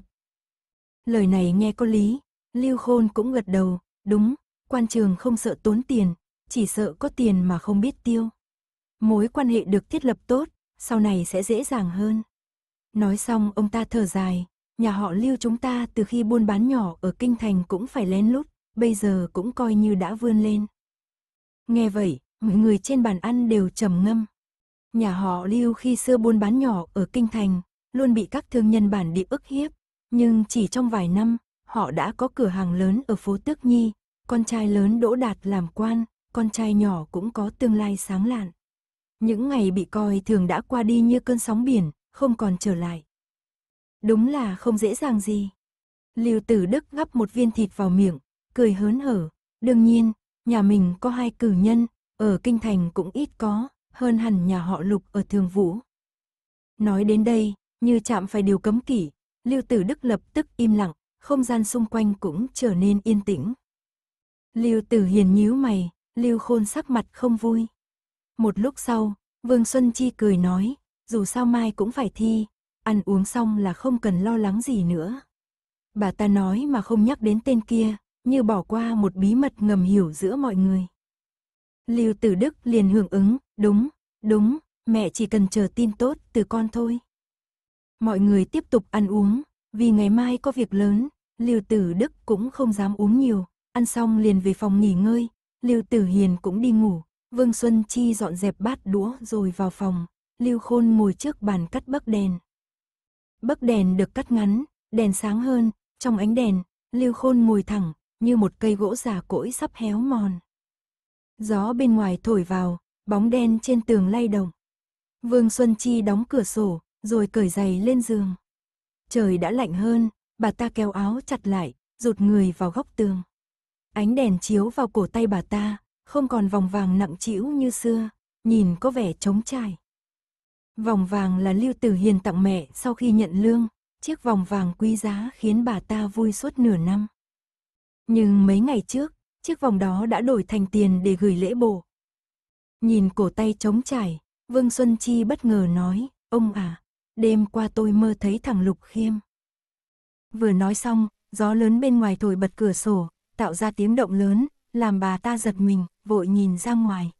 Lời này nghe có lý, Lưu Khôn cũng gật đầu, đúng, quan trường không sợ tốn tiền, chỉ sợ có tiền mà không biết tiêu. Mối quan hệ được thiết lập tốt, sau này sẽ dễ dàng hơn. Nói xong ông ta thở dài, nhà họ Lưu chúng ta từ khi buôn bán nhỏ ở Kinh Thành cũng phải lén lút, bây giờ cũng coi như đã vươn lên. Nghe vậy, mọi người trên bàn ăn đều trầm ngâm. Nhà họ Lưu khi xưa buôn bán nhỏ ở Kinh Thành, luôn bị các thương nhân bản địa ức hiếp, nhưng chỉ trong vài năm, họ đã có cửa hàng lớn ở phố Tước Nhi, con trai lớn Đỗ Đạt làm quan, con trai nhỏ cũng có tương lai sáng lạn. Những ngày bị coi thường đã qua đi như cơn sóng biển, không còn trở lại. Đúng là không dễ dàng gì. Lưu Tử Đức gắp một viên thịt vào miệng, cười hớn hở. Đương nhiên, nhà mình có hai cử nhân, ở Kinh Thành cũng ít có, hơn hẳn nhà họ Lục ở Thường Vũ. Nói đến đây, như chạm phải điều cấm kỵ, Lưu Tử Đức lập tức im lặng, không gian xung quanh cũng trở nên yên tĩnh. Lưu Tử Hiền nhíu mày, Lưu Khôn sắc mặt không vui. Một lúc sau, Vương Xuân Chi cười nói, dù sao mai cũng phải thi, ăn uống xong là không cần lo lắng gì nữa. Bà ta nói mà không nhắc đến tên kia, như bỏ qua một bí mật ngầm hiểu giữa mọi người. Lưu Tử Đức liền hưởng ứng, đúng, đúng, mẹ chỉ cần chờ tin tốt từ con thôi. Mọi người tiếp tục ăn uống, vì ngày mai có việc lớn, Lưu Tử Đức cũng không dám uống nhiều, ăn xong liền về phòng nghỉ ngơi, Lưu Tử Hiền cũng đi ngủ, Vương Xuân Chi dọn dẹp bát đũa rồi vào phòng, Lưu Khôn ngồi trước bàn cắt bấc đèn. Bấc đèn được cắt ngắn, đèn sáng hơn, trong ánh đèn, Lưu Khôn ngồi thẳng, như một cây gỗ già cỗi sắp héo mòn. Gió bên ngoài thổi vào, bóng đen trên tường lay động. Vương Xuân Chi đóng cửa sổ, rồi cởi giày lên giường. Trời đã lạnh hơn, bà ta kéo áo chặt lại, rụt người vào góc tường. Ánh đèn chiếu vào cổ tay bà ta, không còn vòng vàng nặng trĩu như xưa, nhìn có vẻ trống trải. Vòng vàng là Lưu Tử Hiền tặng mẹ sau khi nhận lương, chiếc vòng vàng quý giá khiến bà ta vui suốt nửa năm. Nhưng mấy ngày trước, chiếc vòng đó đã đổi thành tiền để gửi lễ bộ. Nhìn cổ tay trống trải, Vương Xuân Chi bất ngờ nói, ông à, đêm qua tôi mơ thấy thằng Lục Khiêm. Vừa nói xong, gió lớn bên ngoài thổi bật cửa sổ, tạo ra tiếng động lớn, làm bà ta giật mình, vội nhìn ra ngoài.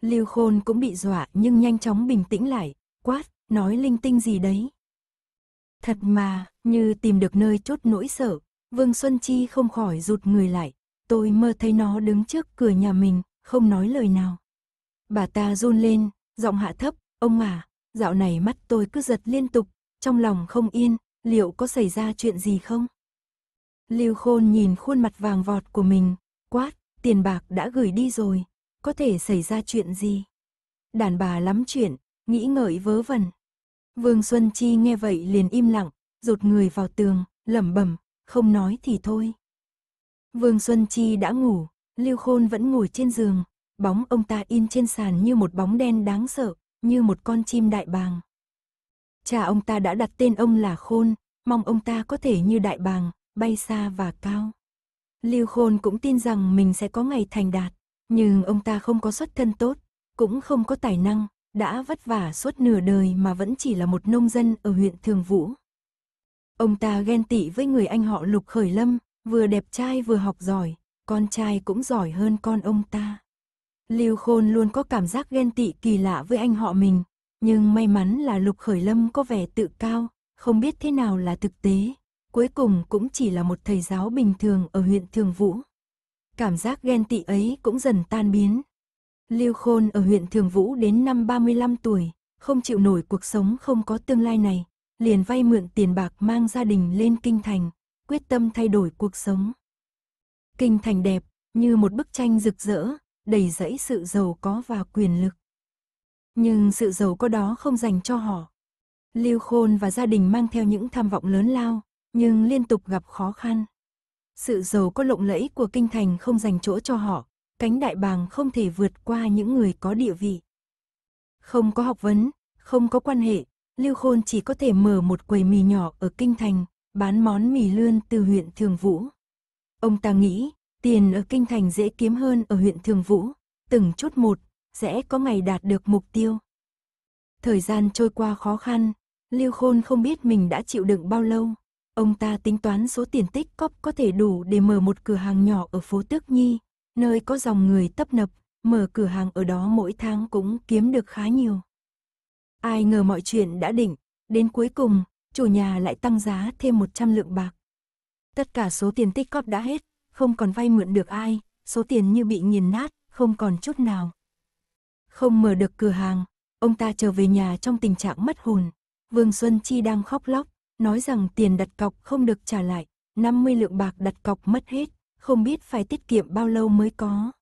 Lưu Khôn cũng bị dọa nhưng nhanh chóng bình tĩnh lại, quát, nói linh tinh gì đấy. Thật mà, như tìm được nơi chốt nỗi sợ, Vương Xuân Chi không khỏi rụt người lại, tôi mơ thấy nó đứng trước cửa nhà mình, không nói lời nào. Bà ta run lên, giọng hạ thấp, ông à, Dạo này mắt tôi cứ giật liên tục, trong lòng không yên, liệu có xảy ra chuyện gì không? Lưu Khôn nhìn khuôn mặt vàng vọt của mình, quát, tiền bạc đã gửi đi rồi, có thể xảy ra chuyện gì? Đàn bà lắm chuyện, nghĩ ngợi vớ vẩn. Vương Xuân Chi nghe vậy liền im lặng, rụt người vào tường, lẩm bẩm, không nói thì thôi. Vương Xuân Chi đã ngủ, Lưu Khôn vẫn ngồi trên giường, bóng ông ta in trên sàn như một bóng đen đáng sợ, như một con chim đại bàng. Cha ông ta đã đặt tên ông là Khôn, mong ông ta có thể như đại bàng, bay xa và cao. Lưu Khôn cũng tin rằng mình sẽ có ngày thành đạt, nhưng ông ta không có xuất thân tốt, cũng không có tài năng, đã vất vả suốt nửa đời mà vẫn chỉ là một nông dân ở huyện Thường Vũ. Ông ta ghen tị với người anh họ Lục Khởi Lâm, vừa đẹp trai vừa học giỏi, con trai cũng giỏi hơn con ông ta. Lưu Khôn luôn có cảm giác ghen tị kỳ lạ với anh họ mình, nhưng may mắn là Lục Khởi Lâm có vẻ tự cao, không biết thế nào là thực tế, cuối cùng cũng chỉ là một thầy giáo bình thường ở huyện Thường Vũ. Cảm giác ghen tị ấy cũng dần tan biến. Lưu Khôn ở huyện Thường Vũ đến năm 35 tuổi, không chịu nổi cuộc sống không có tương lai này, liền vay mượn tiền bạc mang gia đình lên kinh thành, quyết tâm thay đổi cuộc sống. Kinh thành đẹp, như một bức tranh rực rỡ, đầy rẫy sự giàu có và quyền lực. Nhưng sự giàu có đó không dành cho họ. Lưu Khôn và gia đình mang theo những tham vọng lớn lao, nhưng liên tục gặp khó khăn. Sự giàu có lộng lẫy của kinh thành không dành chỗ cho họ, cánh đại bàng không thể vượt qua những người có địa vị. Không có học vấn, không có quan hệ, Lưu Khôn chỉ có thể mở một quầy mì nhỏ ở kinh thành, bán món mì lươn từ huyện Thường Vũ. Ông ta nghĩ, Tiền ở kinh thành dễ kiếm hơn ở huyện Thường Vũ, từng chút một, sẽ có ngày đạt được mục tiêu. Thời gian trôi qua khó khăn, Lưu Khôn không biết mình đã chịu đựng bao lâu. Ông ta tính toán số tiền tích cóp có thể đủ để mở một cửa hàng nhỏ ở phố Tước Nhi, nơi có dòng người tấp nập, mở cửa hàng ở đó mỗi tháng cũng kiếm được khá nhiều. Ai ngờ mọi chuyện đã định, đến cuối cùng, chủ nhà lại tăng giá thêm 100 lượng bạc. Tất cả số tiền tích cóp đã hết, không còn vay mượn được ai, số tiền như bị nghiền nát, không còn chút nào. Không mở được cửa hàng, ông ta trở về nhà trong tình trạng mất hồn. Vương Xuân Chi đang khóc lóc, nói rằng tiền đặt cọc không được trả lại, 50 lượng bạc đặt cọc mất hết, không biết phải tiết kiệm bao lâu mới có.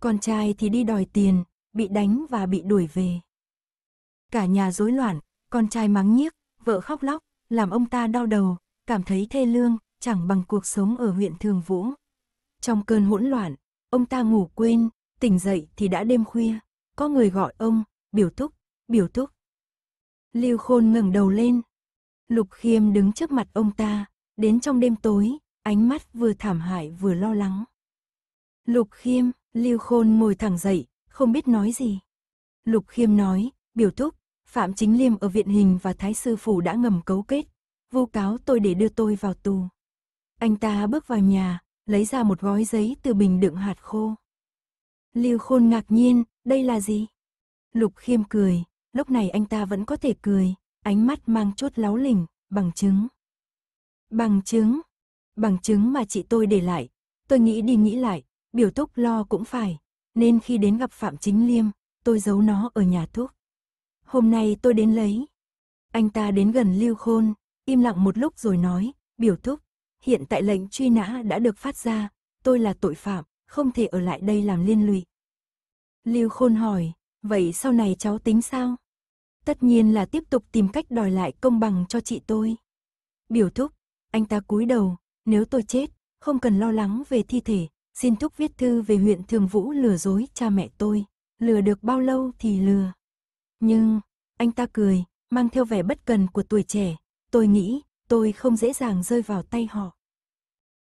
Con trai thì đi đòi tiền, bị đánh và bị đuổi về. Cả nhà rối loạn, con trai mắng nhiếc, vợ khóc lóc, làm ông ta đau đầu, cảm thấy thê lương, chẳng bằng cuộc sống ở huyện Thường Vũ. Trong cơn hỗn loạn, ông ta ngủ quên, tỉnh dậy thì đã đêm khuya, có người gọi ông, biểu túc, biểu túc. Lưu Khôn ngẩng đầu lên. Lục Khiêm đứng trước mặt ông ta, đến trong đêm tối, ánh mắt vừa thảm hại vừa lo lắng. Lục Khiêm, Lưu Khôn ngồi thẳng dậy, không biết nói gì. Lục Khiêm nói, biểu thúc, Phạm Chính Liêm ở viện hình và Thái Sư Phủ đã ngầm cấu kết, vu cáo tôi để đưa tôi vào tù. Anh ta bước vào nhà, lấy ra một gói giấy từ bình đựng hạt khô. Lưu Khôn ngạc nhiên, đây là gì? Lục Khiêm cười, lúc này anh ta vẫn có thể cười, ánh mắt mang chút láo lỉnh, bằng chứng. Bằng chứng? Bằng chứng mà chị tôi để lại. Tôi nghĩ đi nghĩ lại, biểu túc lo cũng phải, nên khi đến gặp Phạm Chính Liêm, tôi giấu nó ở nhà thuốc. Hôm nay tôi đến lấy. Anh ta đến gần Lưu Khôn, im lặng một lúc rồi nói, biểu thúc, hiện tại lệnh truy nã đã được phát ra, tôi là tội phạm, không thể ở lại đây làm liên lụy. Lưu Khôn hỏi, vậy sau này cháu tính sao? Tất nhiên là tiếp tục tìm cách đòi lại công bằng cho chị tôi. Biểu thúc, anh ta cúi đầu, nếu tôi chết, không cần lo lắng về thi thể, xin thúc viết thư về huyện Thường Vũ lừa dối cha mẹ tôi, lừa được bao lâu thì lừa. Nhưng, anh ta cười, mang theo vẻ bất cần của tuổi trẻ, tôi nghĩ, tôi không dễ dàng rơi vào tay họ.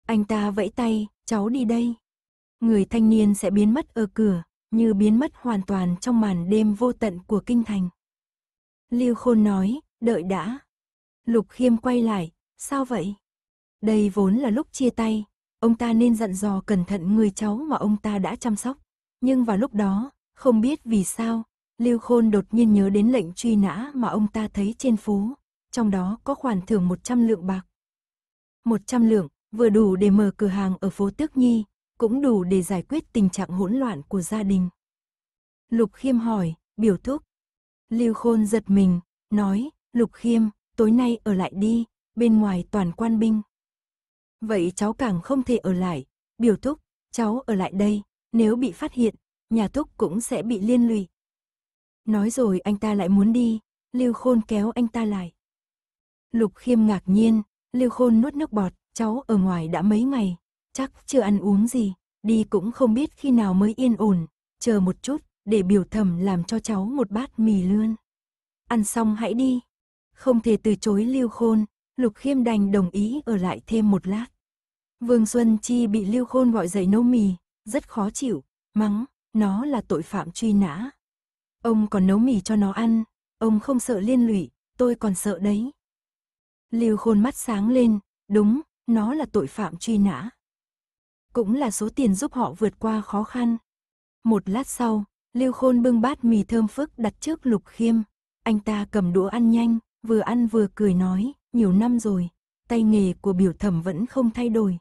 Anh ta vẫy tay, cháu đi đây. Người thanh niên sẽ biến mất ở cửa, như biến mất hoàn toàn trong màn đêm vô tận của kinh thành. Lưu Khôn nói, đợi đã. Lục Khiêm quay lại, sao vậy? Đây vốn là lúc chia tay, ông ta nên dặn dò cẩn thận người cháu mà ông ta đã chăm sóc. Nhưng vào lúc đó, không biết vì sao, Lưu Khôn đột nhiên nhớ đến lệnh truy nã mà ông ta thấy trên phố, trong đó có khoản thưởng 100 lượng bạc. 100 lượng, vừa đủ để mở cửa hàng ở phố Tước Nhi, cũng đủ để giải quyết tình trạng hỗn loạn của gia đình. Lục Khiêm hỏi, biểu thúc. Lưu Khôn giật mình, nói, Lục Khiêm, tối nay ở lại đi, bên ngoài toàn quan binh. Vậy cháu càng không thể ở lại, biểu thúc, cháu ở lại đây, nếu bị phát hiện, nhà thúc cũng sẽ bị liên lụy. Nói rồi anh ta lại muốn đi, Lưu Khôn kéo anh ta lại. Lục Khiêm ngạc nhiên, Lưu Khôn nuốt nước bọt, cháu ở ngoài đã mấy ngày, chắc chưa ăn uống gì, đi cũng không biết khi nào mới yên ổn, chờ một chút, để biểu thẩm làm cho cháu một bát mì lươn. Ăn xong hãy đi. Không thể từ chối Lưu Khôn, Lục Khiêm đành đồng ý ở lại thêm một lát. Vương Xuân Chi bị Lưu Khôn gọi dậy nấu mì, rất khó chịu, mắng, nó là tội phạm truy nã. Ông còn nấu mì cho nó ăn, ông không sợ liên lụy, tôi còn sợ đấy. Lưu Khôn mắt sáng lên, đúng, nó là tội phạm truy nã. Cũng là số tiền giúp họ vượt qua khó khăn. Một lát sau, Lưu Khôn bưng bát mì thơm phức đặt trước Lục Khiêm. Anh ta cầm đũa ăn nhanh, vừa ăn vừa cười nói, nhiều năm rồi, tay nghề của biểu thẩm vẫn không thay đổi.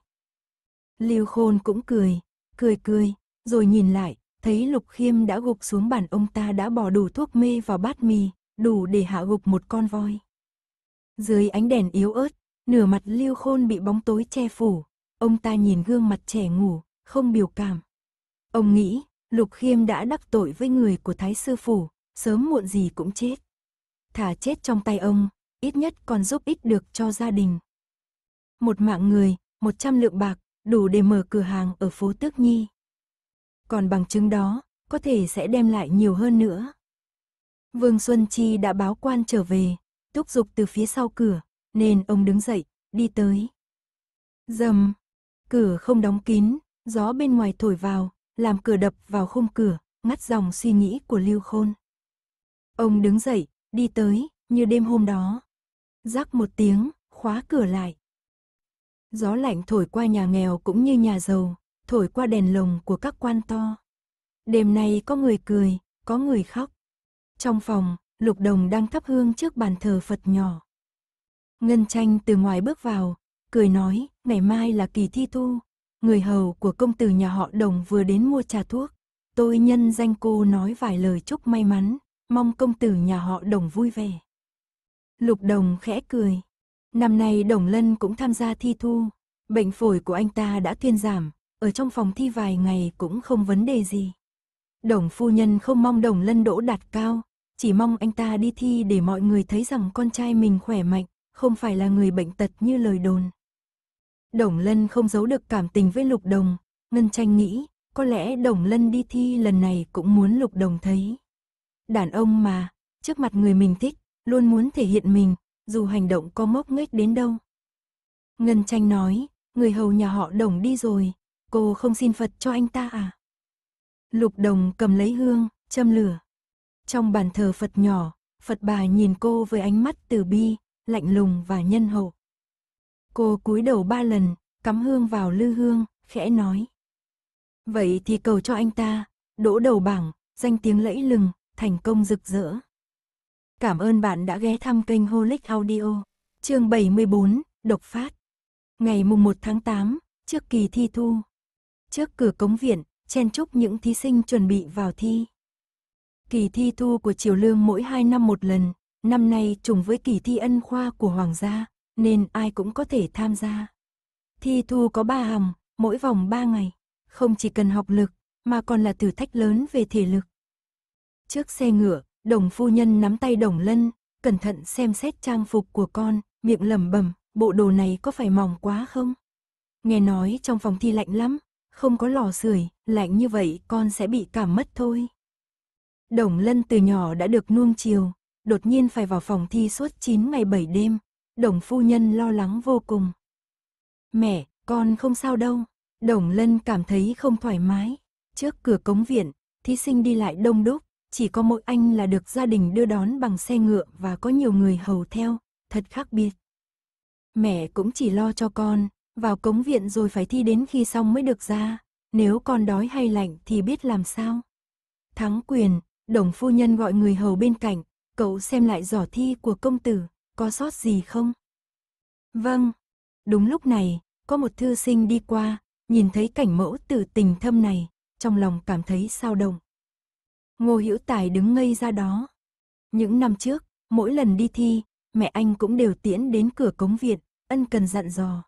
Lưu Khôn cũng cười, cười cười, rồi nhìn lại, thấy Lục Khiêm đã gục xuống bàn ông ta đã bỏ đủ thuốc mê vào bát mì, đủ để hạ gục một con voi. Dưới ánh đèn yếu ớt, nửa mặt Lưu Khôn bị bóng tối che phủ, ông ta nhìn gương mặt trẻ ngủ, không biểu cảm. Ông nghĩ, Lục Khiêm đã đắc tội với người của Thái Sư Phủ, sớm muộn gì cũng chết. Thả chết trong tay ông, ít nhất còn giúp ích được cho gia đình. Một mạng người, một trăm lượng bạc, đủ để mở cửa hàng ở phố Tước Nhi. Còn bằng chứng đó, có thể sẽ đem lại nhiều hơn nữa. Vương Xuân Chi đã báo quan trở về, thúc giục từ phía sau cửa, nên ông đứng dậy, đi tới. Dầm, cửa không đóng kín, gió bên ngoài thổi vào, làm cửa đập vào khung cửa, ngắt dòng suy nghĩ của Lưu Khôn. Ông đứng dậy, đi tới, như đêm hôm đó. Rắc một tiếng, khóa cửa lại. Gió lạnh thổi qua nhà nghèo cũng như nhà giàu, thổi qua đèn lồng của các quan to. Đêm nay có người cười, có người khóc. Trong phòng, Lục Đồng đang thắp hương trước bàn thờ Phật nhỏ. Ngân Tranh từ ngoài bước vào, cười nói, ngày mai là kỳ thi thu. Người hầu của công tử nhà họ Đồng vừa đến mua trà thuốc. Tôi nhân danh cô nói vài lời chúc may mắn, mong công tử nhà họ Đồng vui vẻ. Lục Đồng khẽ cười. Năm nay Đồng Lân cũng tham gia thi thu. Bệnh phổi của anh ta đã thuyên giảm, ở trong phòng thi vài ngày cũng không vấn đề gì. Đồng phu nhân không mong Đồng Lân đỗ đạt cao, chỉ mong anh ta đi thi để mọi người thấy rằng con trai mình khỏe mạnh, không phải là người bệnh tật như lời đồn. Đồng Lân không giấu được cảm tình với Lục Đồng, Ngân Tranh nghĩ, có lẽ Đồng Lân đi thi lần này cũng muốn Lục Đồng thấy. Đàn ông mà, trước mặt người mình thích, luôn muốn thể hiện mình, dù hành động có mốc nghếch đến đâu. Ngân Tranh nói, người hầu nhà họ Đồng đi rồi, cô không xin Phật cho anh ta à? Lục Đồng cầm lấy hương, châm lửa, trong bàn thờ Phật nhỏ, Phật bà nhìn cô với ánh mắt từ bi, lạnh lùng và nhân hậu. Cô cúi đầu ba lần, cắm hương vào lư hương, khẽ nói. Vậy thì cầu cho anh ta, đỗ đầu bảng, danh tiếng lẫy lừng, thành công rực rỡ. Cảm ơn bạn đã ghé thăm kênh Holic Audio, chương 74, độc phát. Ngày mùng 1 tháng 8, trước kỳ thi thu. Trước cửa cống viện, chen chúc những thí sinh chuẩn bị vào thi. Kỳ thi thu của Triều Lương mỗi hai năm một lần, năm nay trùng với kỳ thi ân khoa của Hoàng gia, nên ai cũng có thể tham gia. Thi thu có ba hòng, mỗi vòng ba ngày, không chỉ cần học lực, mà còn là thử thách lớn về thể lực. Trước xe ngựa, đồng phu nhân nắm tay đồng lân, cẩn thận xem xét trang phục của con, miệng lẩm bẩm bộ đồ này có phải mỏng quá không? Nghe nói trong phòng thi lạnh lắm, không có lò sưởi, lạnh như vậy con sẽ bị cảm mất thôi. Đồng Lân từ nhỏ đã được nuông chiều, đột nhiên phải vào phòng thi suốt 9 ngày 7 đêm, đồng phu nhân lo lắng vô cùng. Mẹ, con không sao đâu, đồng lân cảm thấy không thoải mái. Trước cửa cống viện, thí sinh đi lại đông đúc, chỉ có mỗi anh là được gia đình đưa đón bằng xe ngựa và có nhiều người hầu theo, thật khác biệt. Mẹ cũng chỉ lo cho con, vào cống viện rồi phải thi đến khi xong mới được ra, nếu con đói hay lạnh thì biết làm sao. Thắng quyền, Đồng phu nhân gọi người hầu bên cạnh, cậu xem lại giỏ thi của công tử, có sót gì không? Vâng. Đúng lúc này, có một thư sinh đi qua, nhìn thấy cảnh mẫu tử tình thâm này, trong lòng cảm thấy sao động. Ngô Hữu Tài đứng ngây ra đó. Những năm trước, mỗi lần đi thi, mẹ anh cũng đều tiễn đến cửa cống viện, ân cần dặn dò.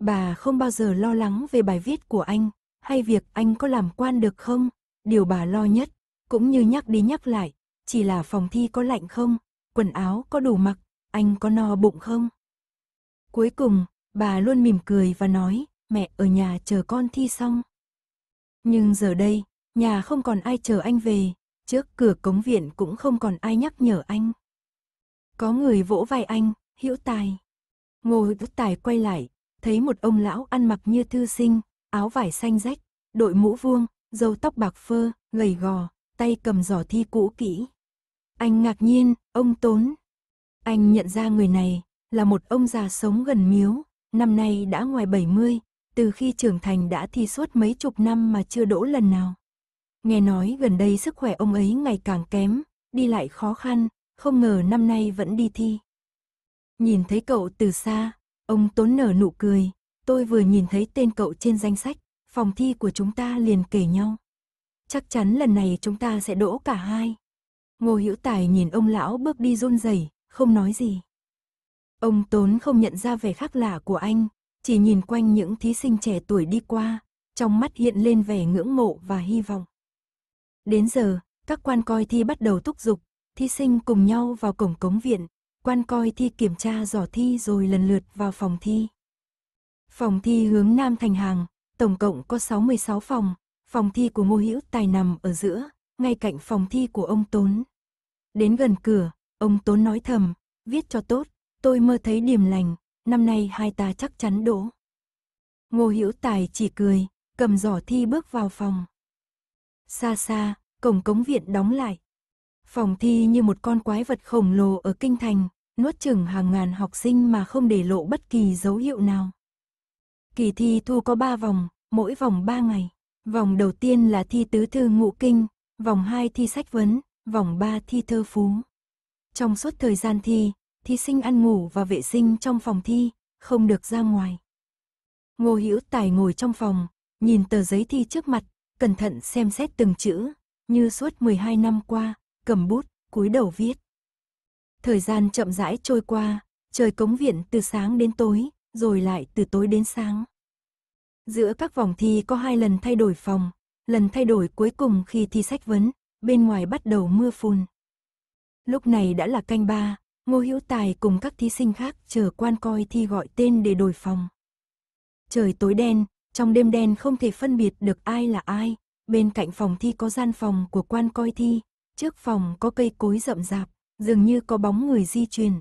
Bà không bao giờ lo lắng về bài viết của anh, hay việc anh có làm quan được không, điều bà lo nhất cũng như nhắc đi nhắc lại, chỉ là phòng thi có lạnh không, quần áo có đủ mặc, anh có no bụng không. Cuối cùng, bà luôn mỉm cười và nói, mẹ ở nhà chờ con thi xong. Nhưng giờ đây, nhà không còn ai chờ anh về, trước cửa cống viện cũng không còn ai nhắc nhở anh. Có người vỗ vai anh, hữu tài. Ngô hữu tài quay lại, thấy một ông lão ăn mặc như thư sinh, áo vải xanh rách, đội mũ vuông, râu tóc bạc phơ, gầy gò, tay cầm giỏ thi cũ kỹ. Anh ngạc nhiên, ông Tốn. Anh nhận ra người này là một ông già sống gần miếu, năm nay đã ngoài 70, từ khi trưởng thành đã thi suốt mấy chục năm mà chưa đỗ lần nào. Nghe nói gần đây sức khỏe ông ấy ngày càng kém, đi lại khó khăn, không ngờ năm nay vẫn đi thi. Nhìn thấy cậu từ xa, ông Tốn nở nụ cười, tôi vừa nhìn thấy tên cậu trên danh sách, phòng thi của chúng ta liền kể nhau chắc chắn lần này chúng ta sẽ đỗ cả hai. Ngô Hữu Tài nhìn ông lão bước đi run rẩy, không nói gì. Ông Tốn không nhận ra vẻ khác lạ của anh, chỉ nhìn quanh những thí sinh trẻ tuổi đi qua, trong mắt hiện lên vẻ ngưỡng mộ và hy vọng. Đến giờ, các quan coi thi bắt đầu thúc giục, thí sinh cùng nhau vào cổng cống viện, quan coi thi kiểm tra giỏ thi rồi lần lượt vào phòng thi. Phòng thi hướng Nam Thành Hàng, tổng cộng có 66 phòng, Phòng thi của Ngô Hữu Tài nằm ở giữa, ngay cạnh phòng thi của ông Tốn. Đến gần cửa, ông Tốn nói thầm, viết cho tốt, tôi mơ thấy điềm lành, năm nay hai ta chắc chắn đỗ. Ngô Hữu Tài chỉ cười, cầm giỏ thi bước vào phòng. Xa xa, cổng cống viện đóng lại. Phòng thi như một con quái vật khổng lồ ở kinh thành, nuốt chửng hàng ngàn học sinh mà không để lộ bất kỳ dấu hiệu nào. Kỳ thi thu có ba vòng, mỗi vòng ba ngày. Vòng đầu tiên là thi tứ thư ngũ kinh, vòng 2 thi sách vấn, vòng 3 thi thơ phú. Trong suốt thời gian thi, thí sinh ăn ngủ và vệ sinh trong phòng thi, không được ra ngoài. Ngô Hữu Tài ngồi trong phòng, nhìn tờ giấy thi trước mặt, cẩn thận xem xét từng chữ, như suốt 12 năm qua, cầm bút, cúi đầu viết. Thời gian chậm rãi trôi qua, trời cống viện từ sáng đến tối, rồi lại từ tối đến sáng. Giữa các vòng thi có hai lần thay đổi phòng, lần thay đổi cuối cùng khi thi sách vấn, bên ngoài bắt đầu mưa phùn. Lúc này đã là canh ba, Ngô Hữu Tài cùng các thí sinh khác chờ quan coi thi gọi tên để đổi phòng. Trời tối đen, trong đêm đen không thể phân biệt được ai là ai, bên cạnh phòng thi có gian phòng của quan coi thi, trước phòng có cây cối rậm rạp, dường như có bóng người di chuyển.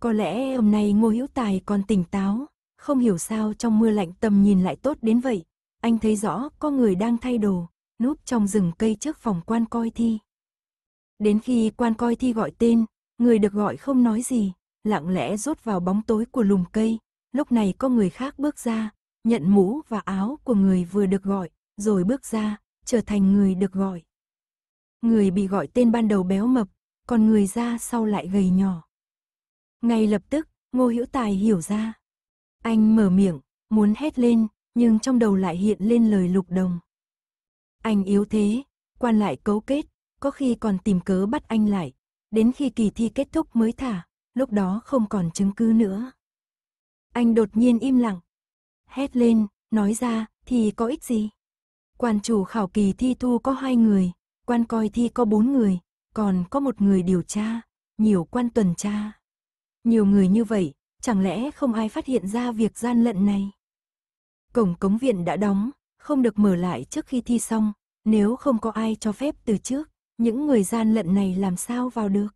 Có lẽ hôm nay Ngô Hữu Tài còn tỉnh táo, không hiểu sao trong mưa lạnh tầm nhìn lại tốt đến vậy. Anh thấy rõ có người đang thay đồ, núp trong rừng cây trước phòng quan coi thi. Đến khi quan coi thi gọi tên, người được gọi không nói gì, lặng lẽ rốt vào bóng tối của lùm cây. Lúc này có người khác bước ra, nhận mũ và áo của người vừa được gọi, rồi bước ra, trở thành người được gọi. Người bị gọi tên ban đầu béo mập, còn người ra sau lại gầy nhỏ. Ngay lập tức, Ngô Hữu Tài hiểu ra. Anh mở miệng, muốn hét lên, nhưng trong đầu lại hiện lên lời lục đồng. Anh yếu thế, quan lại cấu kết, có khi còn tìm cớ bắt anh lại, đến khi kỳ thi kết thúc mới thả, lúc đó không còn chứng cứ nữa. Anh đột nhiên im lặng, hét lên, nói ra thì có ích gì. Quan chủ khảo kỳ thi thu có hai người, quan coi thi có bốn người, còn có một người điều tra, nhiều quan tuần tra. Nhiều người như vậy, chẳng lẽ không ai phát hiện ra việc gian lận này? Cổng cống viện đã đóng, không được mở lại trước khi thi xong, nếu không có ai cho phép từ trước, những người gian lận này làm sao vào được?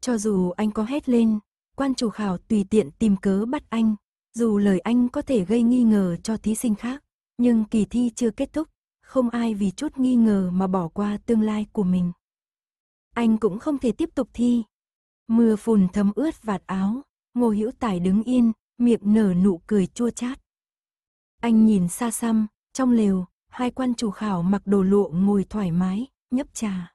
Cho dù anh có hét lên, quan chủ khảo tùy tiện tìm cớ bắt anh, dù lời anh có thể gây nghi ngờ cho thí sinh khác, nhưng kỳ thi chưa kết thúc, không ai vì chút nghi ngờ mà bỏ qua tương lai của mình. Anh cũng không thể tiếp tục thi. Mưa phùn thấm ướt vạt áo, Ngô Hữu Tài đứng yên, miệng nở nụ cười chua chát. Anh nhìn xa xăm, trong lều, hai quan chủ khảo mặc đồ lụa ngồi thoải mái, nhấp trà.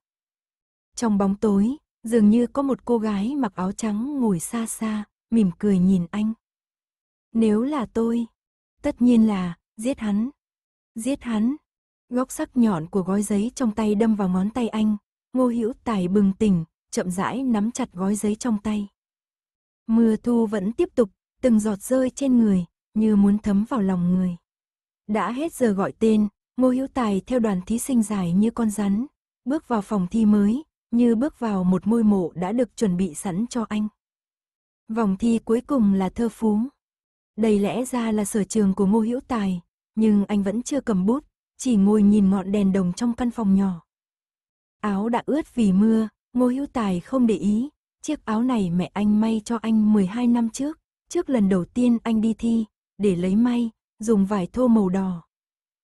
Trong bóng tối, dường như có một cô gái mặc áo trắng ngồi xa xa, mỉm cười nhìn anh. Nếu là tôi, tất nhiên là giết hắn. Giết hắn. Góc sắc nhọn của gói giấy trong tay đâm vào ngón tay anh, Ngô Hữu Tài bừng tỉnh, chậm rãi nắm chặt gói giấy trong tay. Mưa thu vẫn tiếp tục, từng giọt rơi trên người, như muốn thấm vào lòng người. Đã hết giờ gọi tên, Ngô Hữu Tài theo đoàn thí sinh dài như con rắn, bước vào phòng thi mới, như bước vào một ngôi mộ đã được chuẩn bị sẵn cho anh. Vòng thi cuối cùng là thơ phú. Đây lẽ ra là sở trường của Ngô Hữu Tài, nhưng anh vẫn chưa cầm bút, chỉ ngồi nhìn ngọn đèn đồng trong căn phòng nhỏ. Áo đã ướt vì mưa, Ngô Hữu Tài không để ý, Chiếc áo này mẹ anh may cho anh 12 năm trước, trước lần đầu tiên anh đi thi, để lấy may, dùng vải thô màu đỏ.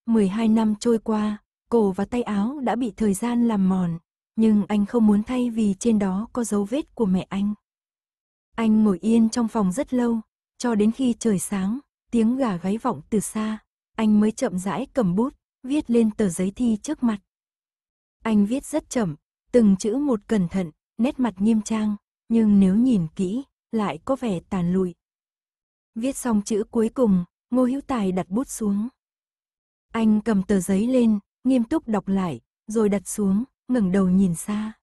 12 năm trôi qua, cổ và tay áo đã bị thời gian làm mòn, nhưng anh không muốn thay vì trên đó có dấu vết của mẹ anh. Anh ngồi yên trong phòng rất lâu, cho đến khi trời sáng, tiếng gà gáy vọng từ xa, anh mới chậm rãi cầm bút, viết lên tờ giấy thi trước mặt. Anh viết rất chậm, từng chữ một cẩn thận, nét mặt nghiêm trang, nhưng nếu nhìn kỹ, lại có vẻ tàn lụi. Viết xong chữ cuối cùng, Ngô Hữu Tài đặt bút xuống. Anh cầm tờ giấy lên, nghiêm túc đọc lại, rồi đặt xuống, ngẩng đầu nhìn xa.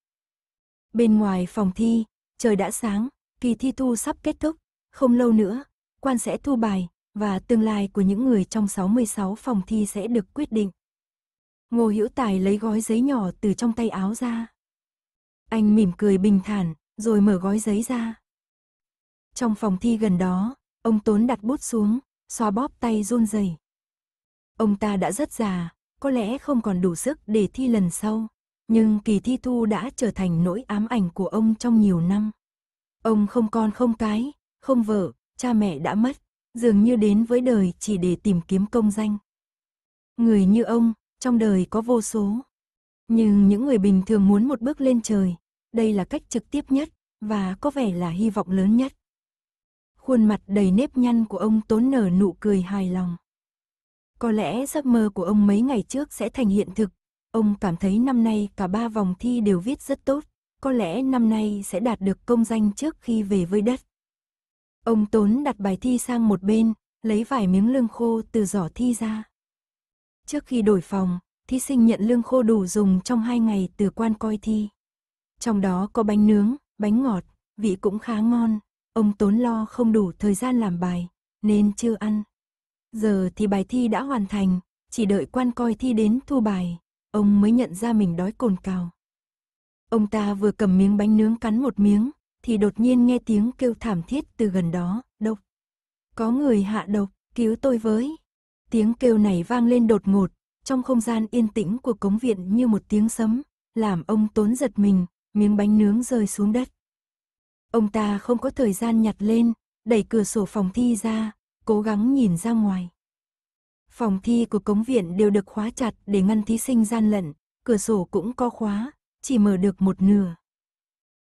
Bên ngoài phòng thi, trời đã sáng, kỳ thi thu sắp kết thúc, không lâu nữa, quan sẽ thu bài, và tương lai của những người trong 66 phòng thi sẽ được quyết định. Ngô Hữu Tài lấy gói giấy nhỏ từ trong tay áo ra. Anh mỉm cười bình thản, rồi mở gói giấy ra. Trong phòng thi gần đó, ông Tốn đặt bút xuống, xoa bóp tay run rẩy. Ông ta đã rất già, có lẽ không còn đủ sức để thi lần sau, nhưng kỳ thi thu đã trở thành nỗi ám ảnh của ông trong nhiều năm. Ông không con không cái, không vợ, cha mẹ đã mất, dường như đến với đời chỉ để tìm kiếm công danh. Người như ông, trong đời có vô số. Nhưng những người bình thường muốn một bước lên trời, đây là cách trực tiếp nhất và có vẻ là hy vọng lớn nhất. Khuôn mặt đầy nếp nhăn của ông tốn nở nụ cười hài lòng. Có lẽ giấc mơ của ông mấy ngày trước sẽ thành hiện thực. Ông cảm thấy năm nay cả ba vòng thi đều viết rất tốt. Có lẽ năm nay sẽ đạt được công danh trước khi về với đất. Ông Tốn đặt bài thi sang một bên, lấy vài miếng lương khô từ giỏ thi ra. Trước khi đổi phòng, thí sinh nhận lương khô đủ dùng trong hai ngày từ quan coi thi. Trong đó có bánh nướng, bánh ngọt, vị cũng khá ngon. Ông tốn lo không đủ thời gian làm bài, nên chưa ăn. Giờ thì bài thi đã hoàn thành, chỉ đợi quan coi thi đến thu bài, ông mới nhận ra mình đói cồn cào. Ông ta vừa cầm miếng bánh nướng cắn một miếng, thì đột nhiên nghe tiếng kêu thảm thiết từ gần đó, độc. Có người hạ độc, cứu tôi với. Tiếng kêu này vang lên đột ngột, trong không gian yên tĩnh của cống viện như một tiếng sấm, làm ông tốn giật mình, miếng bánh nướng rơi xuống đất. Ông ta không có thời gian nhặt lên, đẩy cửa sổ phòng thi ra, cố gắng nhìn ra ngoài. Phòng thi của cống viện đều được khóa chặt để ngăn thí sinh gian lận, cửa sổ cũng có khóa, chỉ mở được một nửa.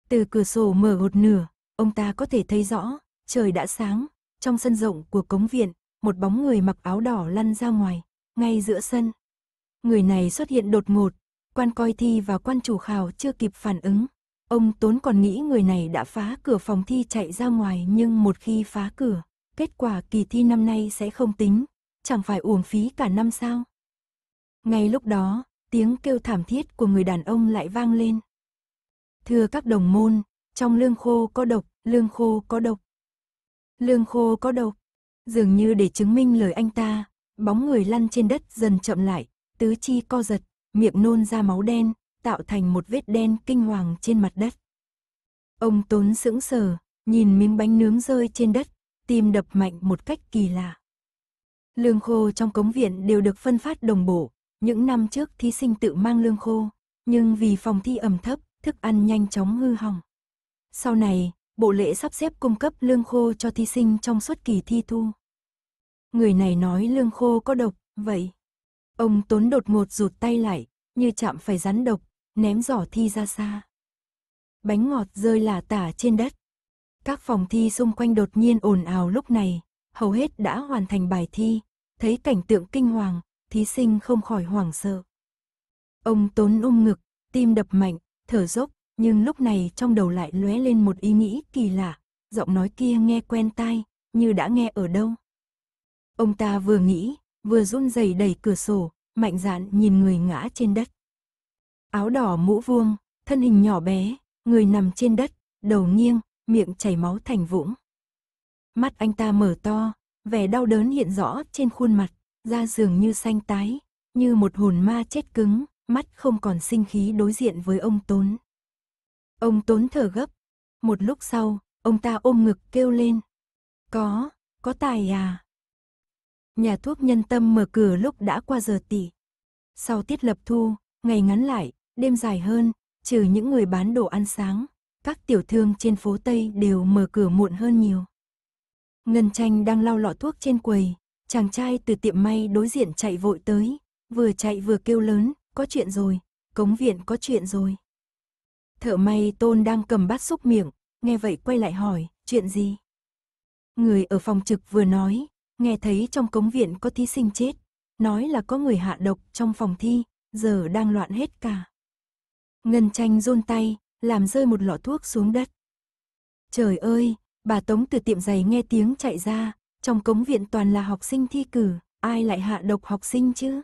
Từ cửa sổ mở một nửa, ông ta có thể thấy rõ, trời đã sáng, trong sân rộng của cống viện, một bóng người mặc áo đỏ lăn ra ngoài, ngay giữa sân. Người này xuất hiện đột ngột, quan coi thi và quan chủ khảo chưa kịp phản ứng. Ông Tốn còn nghĩ người này đã phá cửa phòng thi chạy ra ngoài nhưng một khi phá cửa, kết quả kỳ thi năm nay sẽ không tính, chẳng phải uổng phí cả năm sao. Ngay lúc đó, tiếng kêu thảm thiết của người đàn ông lại vang lên. Thưa các đồng môn, trong lương khô có độc, lương khô có độc. Lương khô có độc. Dường như để chứng minh lời anh ta, bóng người lăn trên đất dần chậm lại, tứ chi co giật, miệng nôn ra máu đen, tạo thành một vết đen kinh hoàng trên mặt đất. Ông Tốn sững sờ, nhìn miếng bánh nướng rơi trên đất, tim đập mạnh một cách kỳ lạ. Lương khô trong cống viện đều được phân phát đồng bộ, những năm trước thí sinh tự mang lương khô, nhưng vì phòng thi ẩm thấp, thức ăn nhanh chóng hư hỏng. Sau này, bộ lễ sắp xếp cung cấp lương khô cho thí sinh trong suốt kỳ thi thu. Người này nói lương khô có độc, vậy. Ông Tốn đột ngột rụt tay lại, như chạm phải rắn độc, ném giỏ thi ra xa. Bánh ngọt rơi lả tả trên đất. Các phòng thi xung quanh đột nhiên ồn ào lúc này, hầu hết đã hoàn thành bài thi, thấy cảnh tượng kinh hoàng, thí sinh không khỏi hoảng sợ. Ông Tốn ôm ngực, tim đập mạnh, thở dốc, nhưng lúc này trong đầu lại lóe lên một ý nghĩ kỳ lạ, giọng nói kia nghe quen tai, như đã nghe ở đâu. Ông ta vừa nghĩ, vừa run rẩy đẩy cửa sổ, mạnh dạn nhìn người ngã trên đất. Áo đỏ mũ vuông, thân hình nhỏ bé, người nằm trên đất, đầu nghiêng, miệng chảy máu thành vũng. Mắt anh ta mở to, vẻ đau đớn hiện rõ trên khuôn mặt, da dường như xanh tái, như một hồn ma chết cứng, mắt không còn sinh khí đối diện với ông Tốn. Ông Tốn thở gấp. Một lúc sau, ông ta ôm ngực kêu lên. Có, có tài à? Nhà thuốc nhân tâm mở cửa lúc đã qua giờ tỷ. Sau tiết lập thu, ngày ngắn lại, đêm dài hơn, trừ những người bán đồ ăn sáng, các tiểu thương trên phố Tây đều mở cửa muộn hơn nhiều. Ngân tranh đang lau lọ thuốc trên quầy, chàng trai từ tiệm may đối diện chạy vội tới, vừa chạy vừa kêu lớn, có chuyện rồi, cống viện có chuyện rồi. Thợ may tôn đang cầm bát xúc miệng, nghe vậy quay lại hỏi, chuyện gì? Người ở phòng trực vừa nói, nghe thấy trong cống viện có thí sinh chết, nói là có người hạ độc trong phòng thi, giờ đang loạn hết cả. Ngân tranh run tay, làm rơi một lọ thuốc xuống đất. Trời ơi, bà Tống từ tiệm giày nghe tiếng chạy ra, trong cống viện toàn là học sinh thi cử, ai lại hạ độc học sinh chứ?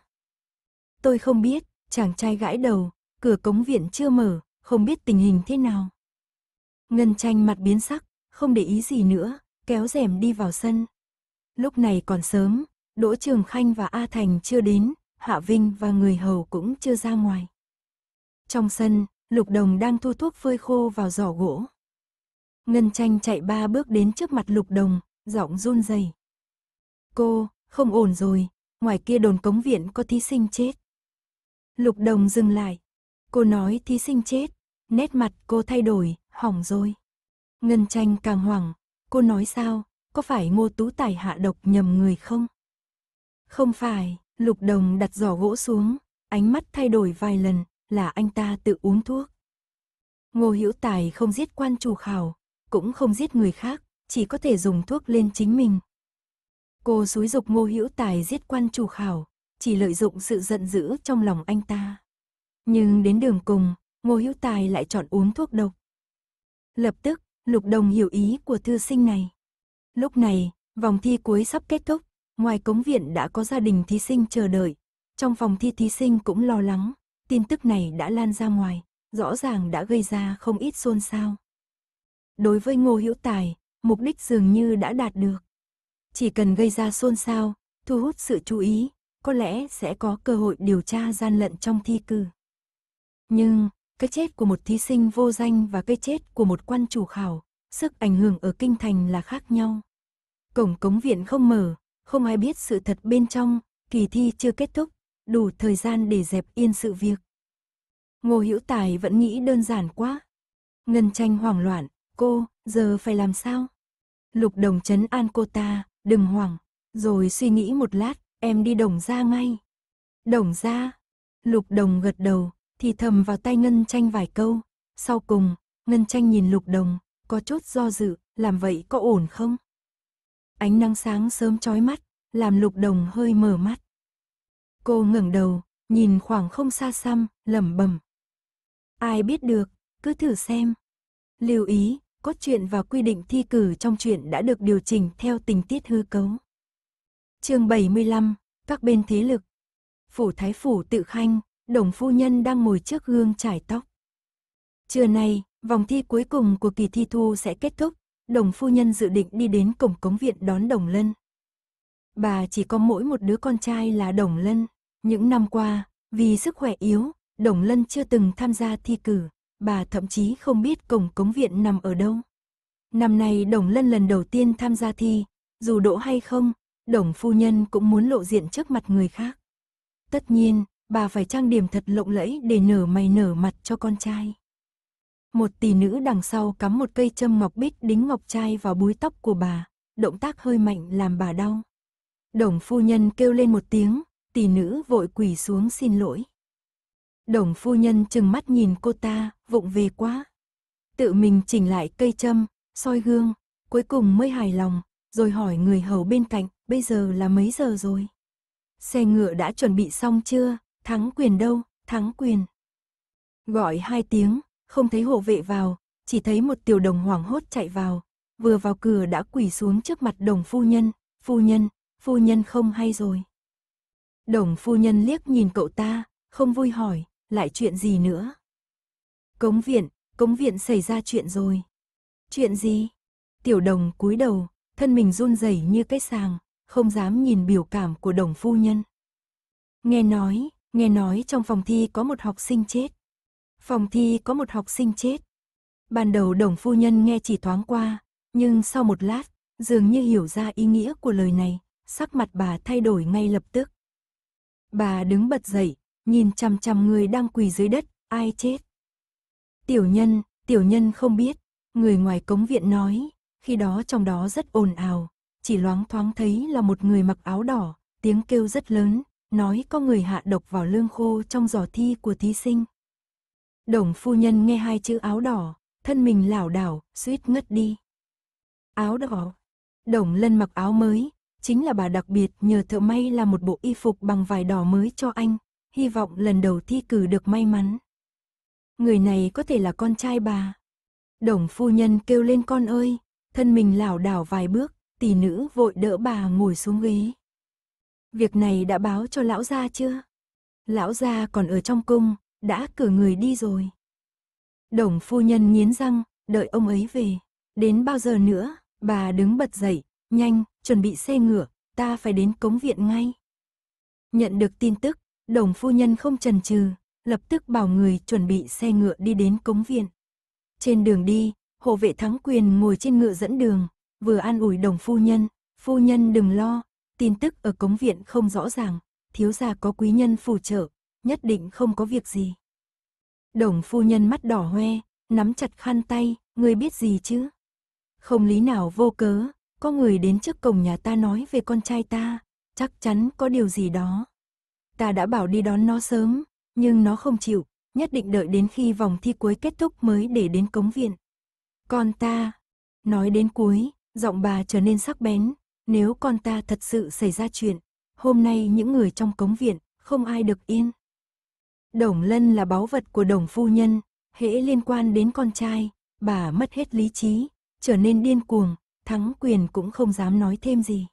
Tôi không biết, chàng trai gãi đầu, cửa cống viện chưa mở, không biết tình hình thế nào. Ngân tranh mặt biến sắc, không để ý gì nữa, kéo rèm đi vào sân, lúc này còn sớm, Đỗ Trường Khanh và A Thành chưa đến, Hạ Vinh và người hầu cũng chưa ra ngoài. Trong sân, Lục Đồng đang thu thuốc phơi khô vào giỏ gỗ. Ngân Tranh chạy ba bước đến trước mặt Lục Đồng, giọng run rẩy. Cô, không ổn rồi, ngoài kia đồn cống viện có thí sinh chết. Lục Đồng dừng lại. Cô nói thí sinh chết, nét mặt cô thay đổi, hỏng rồi. Ngân Tranh càng hoảng, cô nói sao, có phải ngô tú tài hạ độc nhầm người không? Không phải, lục đồng đặt giỏ gỗ xuống, ánh mắt thay đổi vài lần, là anh ta tự uống thuốc. Ngô Hữu Tài không giết quan chủ khảo, cũng không giết người khác, chỉ có thể dùng thuốc lên chính mình. Cô xúi dục Ngô Hữu Tài giết quan chủ khảo, chỉ lợi dụng sự giận dữ trong lòng anh ta. Nhưng đến đường cùng, Ngô Hữu Tài lại chọn uống thuốc độc. Lập tức, Lục Đồng hiểu ý của thư sinh này. Lúc này, vòng thi cuối sắp kết thúc, ngoài cống viện đã có gia đình thí sinh chờ đợi. Trong phòng thi thí sinh cũng lo lắng, tin tức này đã lan ra ngoài, rõ ràng đã gây ra không ít xôn xao. Đối với Ngô Hữu Tài, mục đích dường như đã đạt được. Chỉ cần gây ra xôn xao, thu hút sự chú ý, có lẽ sẽ có cơ hội điều tra gian lận trong thi cử. Nhưng, cái chết của một thí sinh vô danh và cái chết của một quan chủ khảo sức ảnh hưởng ở kinh thành là khác nhau. Cổng cống viện không mở, không ai biết sự thật bên trong, kỳ thi chưa kết thúc, đủ thời gian để dẹp yên sự việc. Ngô Hữu Tài vẫn nghĩ đơn giản quá. Ngân tranh hoảng loạn, cô, giờ phải làm sao? Lục đồng chấn an cô ta, đừng hoảng, rồi suy nghĩ một lát, em đi đồng ra ngay. Đồng ra, lục đồng gật đầu, thì thầm vào tay Ngân tranh vài câu, sau cùng, Ngân tranh nhìn lục đồng, có chút do dự, làm vậy có ổn không? Ánh nắng sáng sớm chói mắt, làm lục đồng hơi mở mắt. Cô ngẩng đầu, nhìn khoảng không xa xăm, lẩm bẩm. Ai biết được, cứ thử xem. Lưu ý, cốt truyện và quy định thi cử trong truyện đã được điều chỉnh theo tình tiết hư cấu. Chương 75, các bên thế lực. Phủ Thái phủ Tự Khanh, Đồng phu nhân đang ngồi trước gương trải tóc. Trưa nay, Vòng thi cuối cùng của kỳ thi thu sẽ kết thúc, đồng phu nhân dự định đi đến cổng cống viện đón đồng lân. Bà chỉ có mỗi một đứa con trai là đồng lân. Những năm qua, vì sức khỏe yếu, đồng lân chưa từng tham gia thi cử, bà thậm chí không biết cổng cống viện nằm ở đâu. Năm nay đồng lân lần đầu tiên tham gia thi, dù đỗ hay không, đồng phu nhân cũng muốn lộ diện trước mặt người khác. Tất nhiên, bà phải trang điểm thật lộng lẫy để nở mày nở mặt cho con trai một tỷ nữ đằng sau cắm một cây châm ngọc bích đính ngọc trai vào búi tóc của bà, động tác hơi mạnh làm bà đau. Đồng phu nhân kêu lên một tiếng, tỷ nữ vội quỳ xuống xin lỗi. Đồng phu nhân chừng mắt nhìn cô ta, vụng về quá. Tự mình chỉnh lại cây châm, soi gương, cuối cùng mới hài lòng, rồi hỏi người hầu bên cạnh, bây giờ là mấy giờ rồi? Xe ngựa đã chuẩn bị xong chưa? Thắng quyền đâu? Thắng quyền. Gọi hai tiếng, không thấy hộ vệ vào, chỉ thấy một tiểu đồng hoảng hốt chạy vào, vừa vào cửa đã quỳ xuống trước mặt đồng phu nhân, phu nhân, phu nhân không hay rồi. Đồng phu nhân liếc nhìn cậu ta, không vui hỏi, lại chuyện gì nữa? Cống viện, cống viện xảy ra chuyện rồi. Chuyện gì? Tiểu đồng cúi đầu, thân mình run rẩy như cái sàng, không dám nhìn biểu cảm của đồng phu nhân. Nghe nói, nghe nói trong phòng thi có một học sinh chết. Phòng thi có một học sinh chết. Ban đầu đồng phu nhân nghe chỉ thoáng qua, nhưng sau một lát, dường như hiểu ra ý nghĩa của lời này, sắc mặt bà thay đổi ngay lập tức. Bà đứng bật dậy, nhìn chằm chằm người đang quỳ dưới đất, ai chết. Tiểu nhân, tiểu nhân không biết, người ngoài cống viện nói, khi đó trong đó rất ồn ào, chỉ loáng thoáng thấy là một người mặc áo đỏ, tiếng kêu rất lớn, nói có người hạ độc vào lương khô trong giò thi của thí sinh. Đồng phu nhân nghe hai chữ áo đỏ, thân mình lảo đảo, suýt ngất đi. Áo đỏ. Đồng lân mặc áo mới, chính là bà đặc biệt nhờ thợ may làm một bộ y phục bằng vải đỏ mới cho anh, hy vọng lần đầu thi cử được may mắn. Người này có thể là con trai bà. Đồng phu nhân kêu lên con ơi, thân mình lảo đảo vài bước, tỷ nữ vội đỡ bà ngồi xuống ghế. Việc này đã báo cho lão gia chưa? Lão gia còn ở trong cung, đã cử người đi rồi. Đồng phu nhân nghiến răng, đợi ông ấy về. Đến bao giờ nữa, bà đứng bật dậy, nhanh, chuẩn bị xe ngựa, ta phải đến cống viện ngay. Nhận được tin tức, đồng phu nhân không chần chừ, lập tức bảo người chuẩn bị xe ngựa đi đến cống viện. Trên đường đi, hộ vệ thắng quyền ngồi trên ngựa dẫn đường, vừa an ủi đồng phu nhân, phu nhân đừng lo, tin tức ở cống viện không rõ ràng, thiếu gia có quý nhân phù trợ, nhất định không có việc gì. Đồng phu nhân mắt đỏ hoe, nắm chặt khăn tay, người biết gì chứ? Không lý nào vô cớ, có người đến trước cổng nhà ta nói về con trai ta, chắc chắn có điều gì đó. Ta đã bảo đi đón nó sớm, nhưng nó không chịu, nhất định đợi đến khi vòng thi cuối kết thúc mới để đến cống viện. Con ta, nói đến cuối, giọng bà trở nên sắc bén, nếu con ta thật sự xảy ra chuyện, hôm nay những người trong cống viện, không ai được yên. Đồng lân là báu vật của đồng phu nhân, hễ liên quan đến con trai, bà mất hết lý trí, trở nên điên cuồng, thắng quyền cũng không dám nói thêm gì.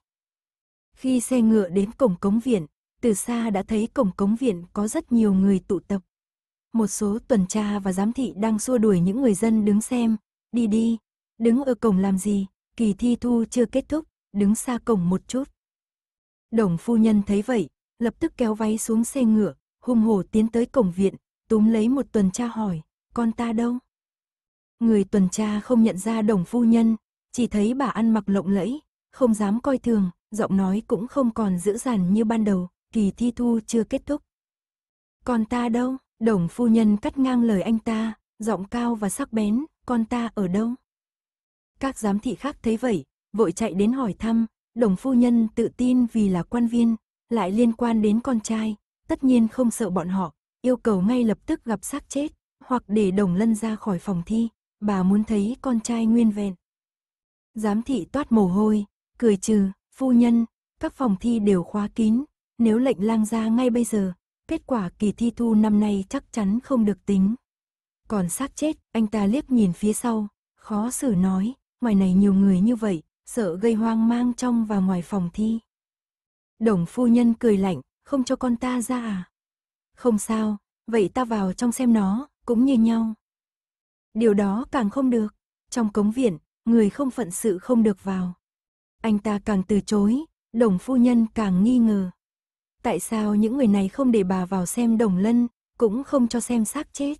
Khi xe ngựa đến cổng cống viện, từ xa đã thấy cổng cống viện có rất nhiều người tụ tập. Một số tuần tra và giám thị đang xua đuổi những người dân đứng xem, đi đi, đứng ở cổng làm gì, kỳ thi thu chưa kết thúc, đứng xa cổng một chút. Đồng phu nhân thấy vậy, lập tức kéo váy xuống xe ngựa, hung hổ tiến tới cổng viện, túm lấy một tuần tra hỏi, con ta đâu? Người tuần tra không nhận ra đồng phu nhân, chỉ thấy bà ăn mặc lộng lẫy, không dám coi thường, giọng nói cũng không còn dữ dằn như ban đầu, kỳ thi thu chưa kết thúc. Con ta đâu? Đồng phu nhân cắt ngang lời anh ta, giọng cao và sắc bén, con ta ở đâu? Các giám thị khác thấy vậy, vội chạy đến hỏi thăm, đồng phu nhân tự tin vì là quan viên, lại liên quan đến con trai, tất nhiên không sợ bọn họ, yêu cầu ngay lập tức gặp xác chết, hoặc để đồng lân ra khỏi phòng thi, bà muốn thấy con trai nguyên vẹn. Giám thị toát mồ hôi, cười trừ, phu nhân, các phòng thi đều khóa kín, nếu lệnh lang ra ngay bây giờ, kết quả kỳ thi thu năm nay chắc chắn không được tính. Còn xác chết, anh ta liếc nhìn phía sau, khó xử nói, ngoài này nhiều người như vậy, sợ gây hoang mang trong và ngoài phòng thi. Đồng phu nhân cười lạnh, không cho con ta ra à? Không sao, vậy ta vào trong xem nó, cũng như nhau. Điều đó càng không được, trong cống viện, người không phận sự không được vào. Anh ta càng từ chối, đồng phu nhân càng nghi ngờ. Tại sao những người này không để bà vào xem đồng lân, cũng không cho xem xác chết?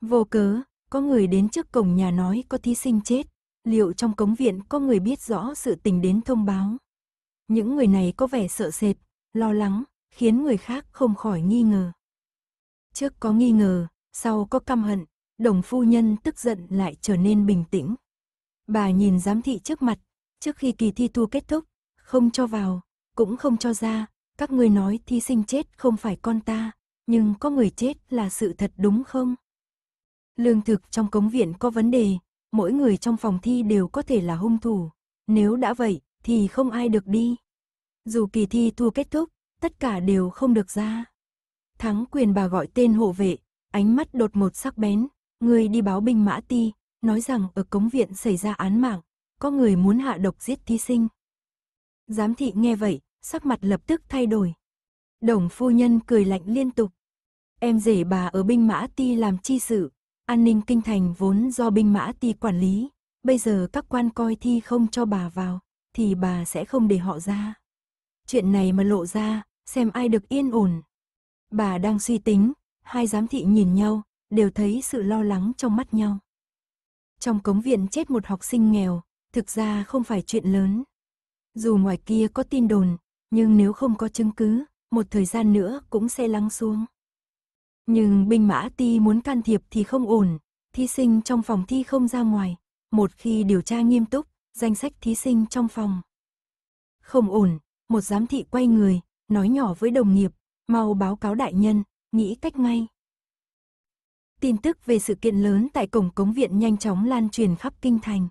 Vô cớ, có người đến trước cổng nhà nói có thí sinh chết, liệu trong cống viện có người biết rõ sự tình đến thông báo? Những người này có vẻ sợ sệt, lo lắng, khiến người khác không khỏi nghi ngờ. Trước có nghi ngờ, sau có căm hận, đồng phu nhân tức giận lại trở nên bình tĩnh. Bà nhìn giám thị trước mặt, trước khi kỳ thi thu kết thúc, không cho vào, cũng không cho ra, các ngươi nói thi sinh chết không phải con ta, nhưng có người chết là sự thật đúng không? Lương thực trong cống viện có vấn đề, mỗi người trong phòng thi đều có thể là hung thủ, nếu đã vậy thì không ai được đi. Dù kỳ thi thua kết thúc, tất cả đều không được ra. Thắng quyền bà gọi tên hộ vệ, ánh mắt đột một sắc bén, người đi báo binh mã ti, nói rằng ở cống viện xảy ra án mạng, có người muốn hạ độc giết thi sinh. Giám thị nghe vậy, sắc mặt lập tức thay đổi. Đồng phu nhân cười lạnh liên tục. Em rể bà ở binh mã ti làm chi sự, an ninh kinh thành vốn do binh mã ti quản lý, bây giờ các quan coi thi không cho bà vào, thì bà sẽ không để họ ra. Chuyện này mà lộ ra, xem ai được yên ổn. Bà đang suy tính, hai giám thị nhìn nhau, đều thấy sự lo lắng trong mắt nhau. Trong cống viện chết một học sinh nghèo, thực ra không phải chuyện lớn. Dù ngoài kia có tin đồn, nhưng nếu không có chứng cứ, một thời gian nữa cũng sẽ lắng xuống. Nhưng binh mã ti muốn can thiệp thì không ổn, thí sinh trong phòng thi không ra ngoài, một khi điều tra nghiêm túc, danh sách thí sinh trong phòng. Không ổn, một giám thị quay người, nói nhỏ với đồng nghiệp, mau báo cáo đại nhân, nghĩ cách ngay. Tin tức về sự kiện lớn tại cổng cống viện nhanh chóng lan truyền khắp kinh thành.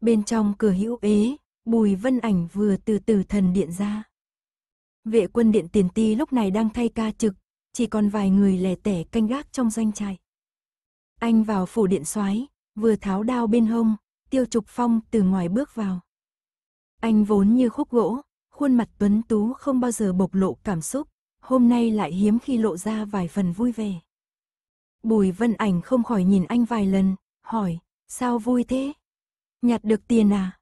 Bên trong cửa hữu ế, Bùi Vân Ảnh vừa từ từ thần điện ra. Vệ quân điện tiền ti lúc này đang thay ca trực, chỉ còn vài người lẻ tẻ canh gác trong doanh trại. Anh vào phủ điện soái, vừa tháo đao bên hông, Tiêu Trục Phong từ ngoài bước vào. Anh vốn như khúc gỗ, khuôn mặt tuấn tú không bao giờ bộc lộ cảm xúc, hôm nay lại hiếm khi lộ ra vài phần vui vẻ. Bùi vân ảnh không khỏi nhìn anh vài lần, hỏi, sao vui thế? Nhặt được tiền à?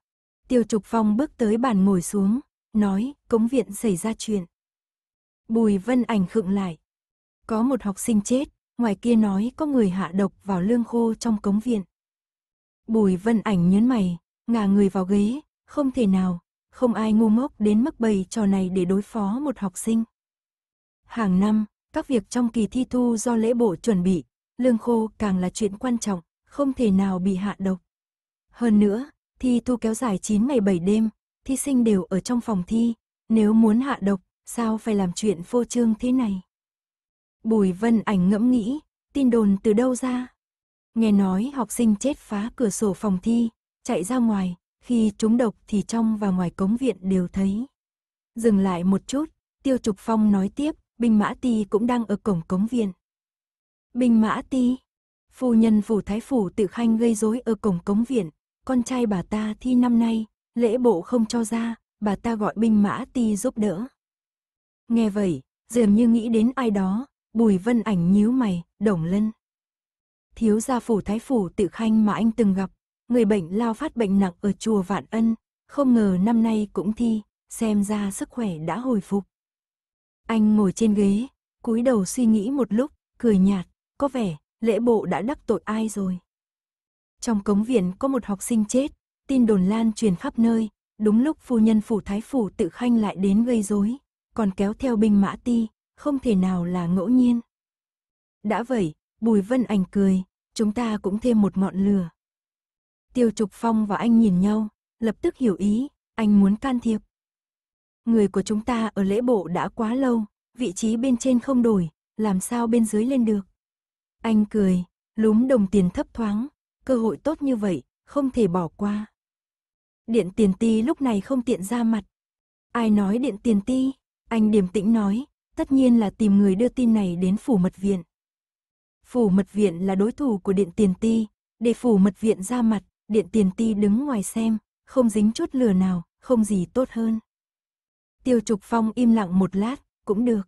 Tiêu Trục Phong bước tới bàn ngồi xuống, nói, cống viện xảy ra chuyện. Bùi vân ảnh khựng lại. Có một học sinh chết, ngoài kia nói có người hạ độc vào lương khô trong cống viện. Bùi vân ảnh nhớn mày, ngả người vào ghế, không thể nào, không ai ngu ngốc đến mức bày trò này để đối phó một học sinh. Hàng năm, các việc trong kỳ thi thu do lễ bộ chuẩn bị, lương khô càng là chuyện quan trọng, không thể nào bị hạ độc. Hơn nữa, thi thu kéo dài 9 ngày 7 đêm, thí sinh đều ở trong phòng thi, nếu muốn hạ độc, sao phải làm chuyện phô trương thế này? Bùi Vân Ảnh ngẫm nghĩ, tin đồn từ đâu ra? Nghe nói học sinh chết phá cửa sổ phòng thi, chạy ra ngoài, khi chúng độc thì trong và ngoài cống viện đều thấy. Dừng lại một chút, Tiêu Trục Phong nói tiếp, binh mã ti cũng đang ở cổng cống viện. Binh mã ti, phu nhân phủ thái phủ tự khanh gây rối ở cổng cống viện, con trai bà ta thi năm nay, lễ bộ không cho ra, bà ta gọi binh mã ti giúp đỡ. Nghe vậy, dường như nghĩ đến ai đó, bùi vân ảnh nhíu mày, đồng lân. Thiếu gia phủ thái phủ tự khanh mà anh từng gặp, người bệnh lao phát bệnh nặng ở chùa Vạn Ân, không ngờ năm nay cũng thi, xem ra sức khỏe đã hồi phục. Anh ngồi trên ghế, cúi đầu suy nghĩ một lúc, cười nhạt, có vẻ lễ bộ đã đắc tội ai rồi. Trong cống viện có một học sinh chết, tin đồn lan truyền khắp nơi, đúng lúc phu nhân phủ thái phủ tự khanh lại đến gây rối, còn kéo theo binh mã ti, không thể nào là ngẫu nhiên. Đã vậy, Bùi Vân Ảnh cười, chúng ta cũng thêm một ngọn lửa. Tiêu Trục Phong và anh nhìn nhau, lập tức hiểu ý, anh muốn can thiệp. Người của chúng ta ở lễ bộ đã quá lâu, vị trí bên trên không đổi, làm sao bên dưới lên được. Anh cười, lúm đồng tiền thấp thoáng, cơ hội tốt như vậy, không thể bỏ qua. Điện tiền ti lúc này không tiện ra mặt. Ai nói điện tiền ti, anh điềm tĩnh nói, tất nhiên là tìm người đưa tin này đến phủ mật viện. Phủ mật viện là đối thủ của điện tiền ti, để phủ mật viện ra mặt, điện tiền ti đứng ngoài xem, không dính chút lửa nào, không gì tốt hơn. Tiêu Trục Phong im lặng một lát, cũng được.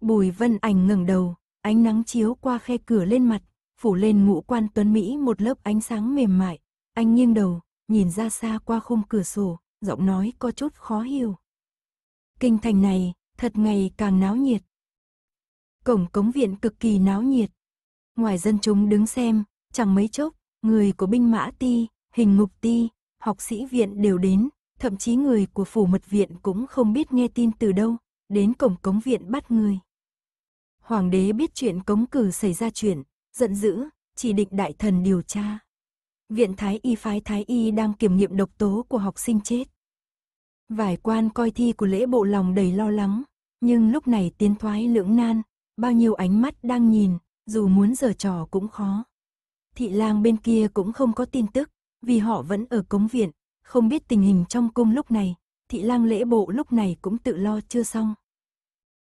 Bùi Vân Ảnh ngẩng đầu, ánh nắng chiếu qua khe cửa lên mặt, phủ lên ngũ quan tuấn Mỹ một lớp ánh sáng mềm mại. Anh nghiêng đầu, nhìn ra xa qua khung cửa sổ, giọng nói có chút khó hiểu. Kinh thành này, thật ngày càng náo nhiệt. Cổng cống viện cực kỳ náo nhiệt. Ngoài dân chúng đứng xem, chẳng mấy chốc, Người của binh mã ti, hình ngục ti, học sĩ viện đều đến, thậm chí người của phủ mật viện cũng không biết nghe tin từ đâu, đến cổng cống viện bắt người. Hoàng đế biết chuyện cống cử xảy ra chuyện, giận dữ, chỉ định đại thần điều tra. Viện Thái Y phái Thái Y đang kiểm nghiệm độc tố của học sinh chết. Vài quan coi thi của lễ bộ lòng đầy lo lắng, nhưng lúc này tiến thoái lưỡng nan, bao nhiêu ánh mắt đang nhìn, dù muốn giở trò cũng khó thị lang bên kia cũng không có tin tức, vì họ vẫn ở cống viện, không biết tình hình trong cung lúc này, thị lang lễ bộ lúc này cũng tự lo chưa xong.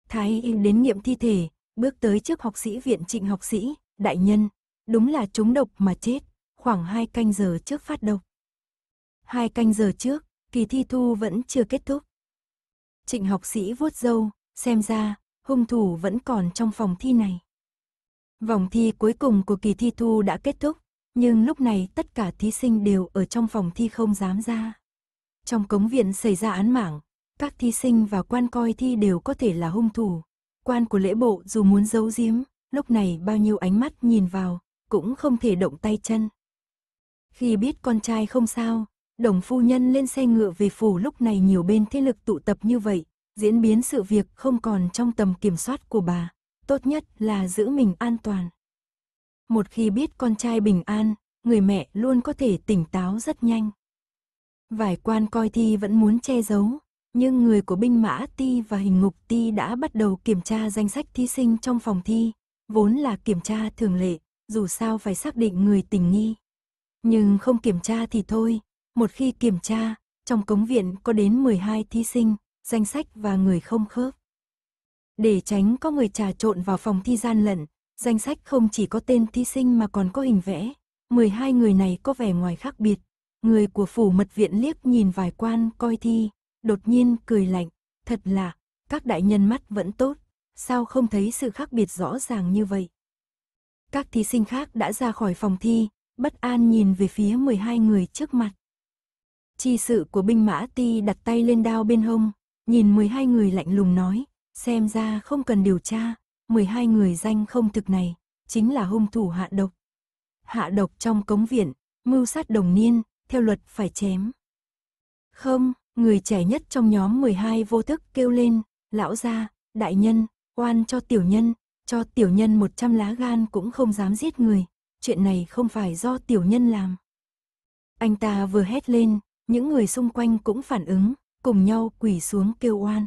Thái y đến nghiệm thi thể, bước tới trước học sĩ viện trịnh học sĩ, đại nhân, đúng là trúng độc mà chết, khoảng 2 canh giờ trước phát độc. 2 canh giờ trước, kỳ thi thu vẫn chưa kết thúc. Trịnh học sĩ vuốt râu, xem ra, hung thủ vẫn còn trong phòng thi này. Vòng thi cuối cùng của kỳ thi thu đã kết thúc, nhưng lúc này tất cả thí sinh đều ở trong phòng thi không dám ra. Trong cống viện xảy ra án mạng, các thí sinh và quan coi thi đều có thể là hung thủ. Quan của lễ bộ dù muốn giấu giếm, lúc này bao nhiêu ánh mắt nhìn vào, cũng không thể động tay chân. Khi biết con trai không sao, đồng phu nhân lên xe ngựa về phủ lúc này nhiều bên thế lực tụ tập như vậy, diễn biến sự việc không còn trong tầm kiểm soát của bà tốt nhất là giữ mình an toàn. Một khi biết con trai bình an, người mẹ luôn có thể tỉnh táo rất nhanh. Vài quan coi thi vẫn muốn che giấu, nhưng người của binh mã ti và hình ngục ti đã bắt đầu kiểm tra danh sách thí sinh trong phòng thi, vốn là kiểm tra thường lệ, dù sao phải xác định người tình nghi. Nhưng không kiểm tra thì thôi, một khi kiểm tra, trong cống viện có đến 12 thí sinh, danh sách và người không khớp. Để tránh có người trà trộn vào phòng thi gian lận, danh sách không chỉ có tên thí sinh mà còn có hình vẽ. 12 người này có vẻ ngoài khác biệt. Người của phủ mật viện liếc nhìn vài quan coi thi, đột nhiên cười lạnh. Thật là, các đại nhân mắt vẫn tốt, sao không thấy sự khác biệt rõ ràng như vậy? Các thí sinh khác đã ra khỏi phòng thi, bất an nhìn về phía 12 người trước mặt. Chi sự của binh mã ti đặt tay lên đao bên hông, nhìn 12 người lạnh lùng nói, Xem ra không cần điều tra, 12 người danh không thực này, chính là hung thủ hạ độc. Hạ độc trong cống viện, mưu sát đồng niên, theo luật phải chém. Không, người trẻ nhất trong nhóm 12 vô thức kêu lên, lão gia, đại nhân, oan cho tiểu nhân, cho tiểu nhân 100 lá gan cũng không dám giết người, chuyện này không phải do tiểu nhân làm. Anh ta vừa hét lên, những người xung quanh cũng phản ứng, cùng nhau quỳ xuống kêu oan.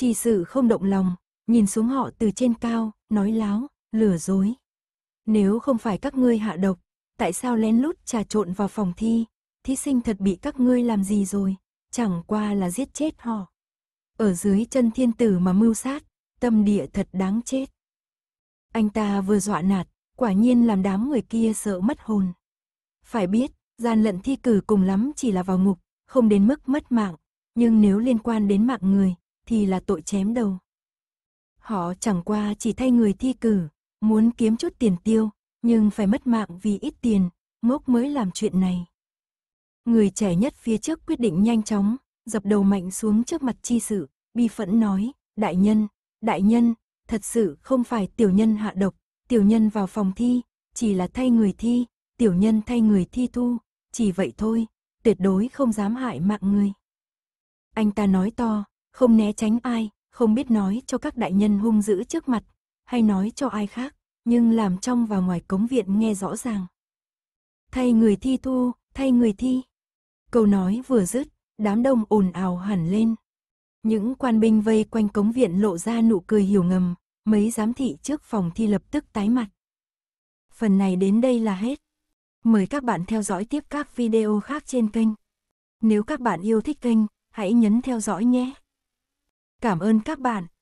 Chi sự không động lòng, nhìn xuống họ từ trên cao, nói láo, lừa dối. Nếu không phải các ngươi hạ độc, tại sao lén lút trà trộn vào phòng thi? Thí sinh thật bị các ngươi làm gì rồi? Chẳng qua là giết chết họ. Ở dưới chân thiên tử mà mưu sát, tâm địa thật đáng chết. Anh ta vừa dọa nạt, quả nhiên làm đám người kia sợ mất hồn. Phải biết, gian lận thi cử cùng lắm chỉ là vào ngục, không đến mức mất mạng, nhưng nếu liên quan đến mạng người, thì là tội chém đầu. Họ chẳng qua chỉ thay người thi cử, muốn kiếm chút tiền tiêu, nhưng phải mất mạng vì ít tiền, mốc mới làm chuyện này. Người trẻ nhất phía trước quyết định nhanh chóng, dập đầu mạnh xuống trước mặt chi sự, bi phẫn nói, đại nhân, đại nhân, thật sự không phải tiểu nhân hạ độc, tiểu nhân vào phòng thi, chỉ là thay người thi, tiểu nhân thay người thi thu, chỉ vậy thôi, tuyệt đối không dám hại mạng người. Anh ta nói to, không né tránh ai, không biết nói cho các đại nhân hung dữ trước mặt, hay nói cho ai khác, nhưng làm trong và ngoài cống viện nghe rõ ràng. Thay người thi thu, thay người thi. Câu nói vừa dứt, đám đông ồn ào hẳn lên. Những quan binh vây quanh cống viện lộ ra nụ cười hiểu ngầm, mấy giám thị trước phòng thi lập tức tái mặt. Phần này đến đây là hết. Mời các bạn theo dõi tiếp các video khác trên kênh. Nếu các bạn yêu thích kênh, hãy nhấn theo dõi nhé. Cảm ơn các bạn.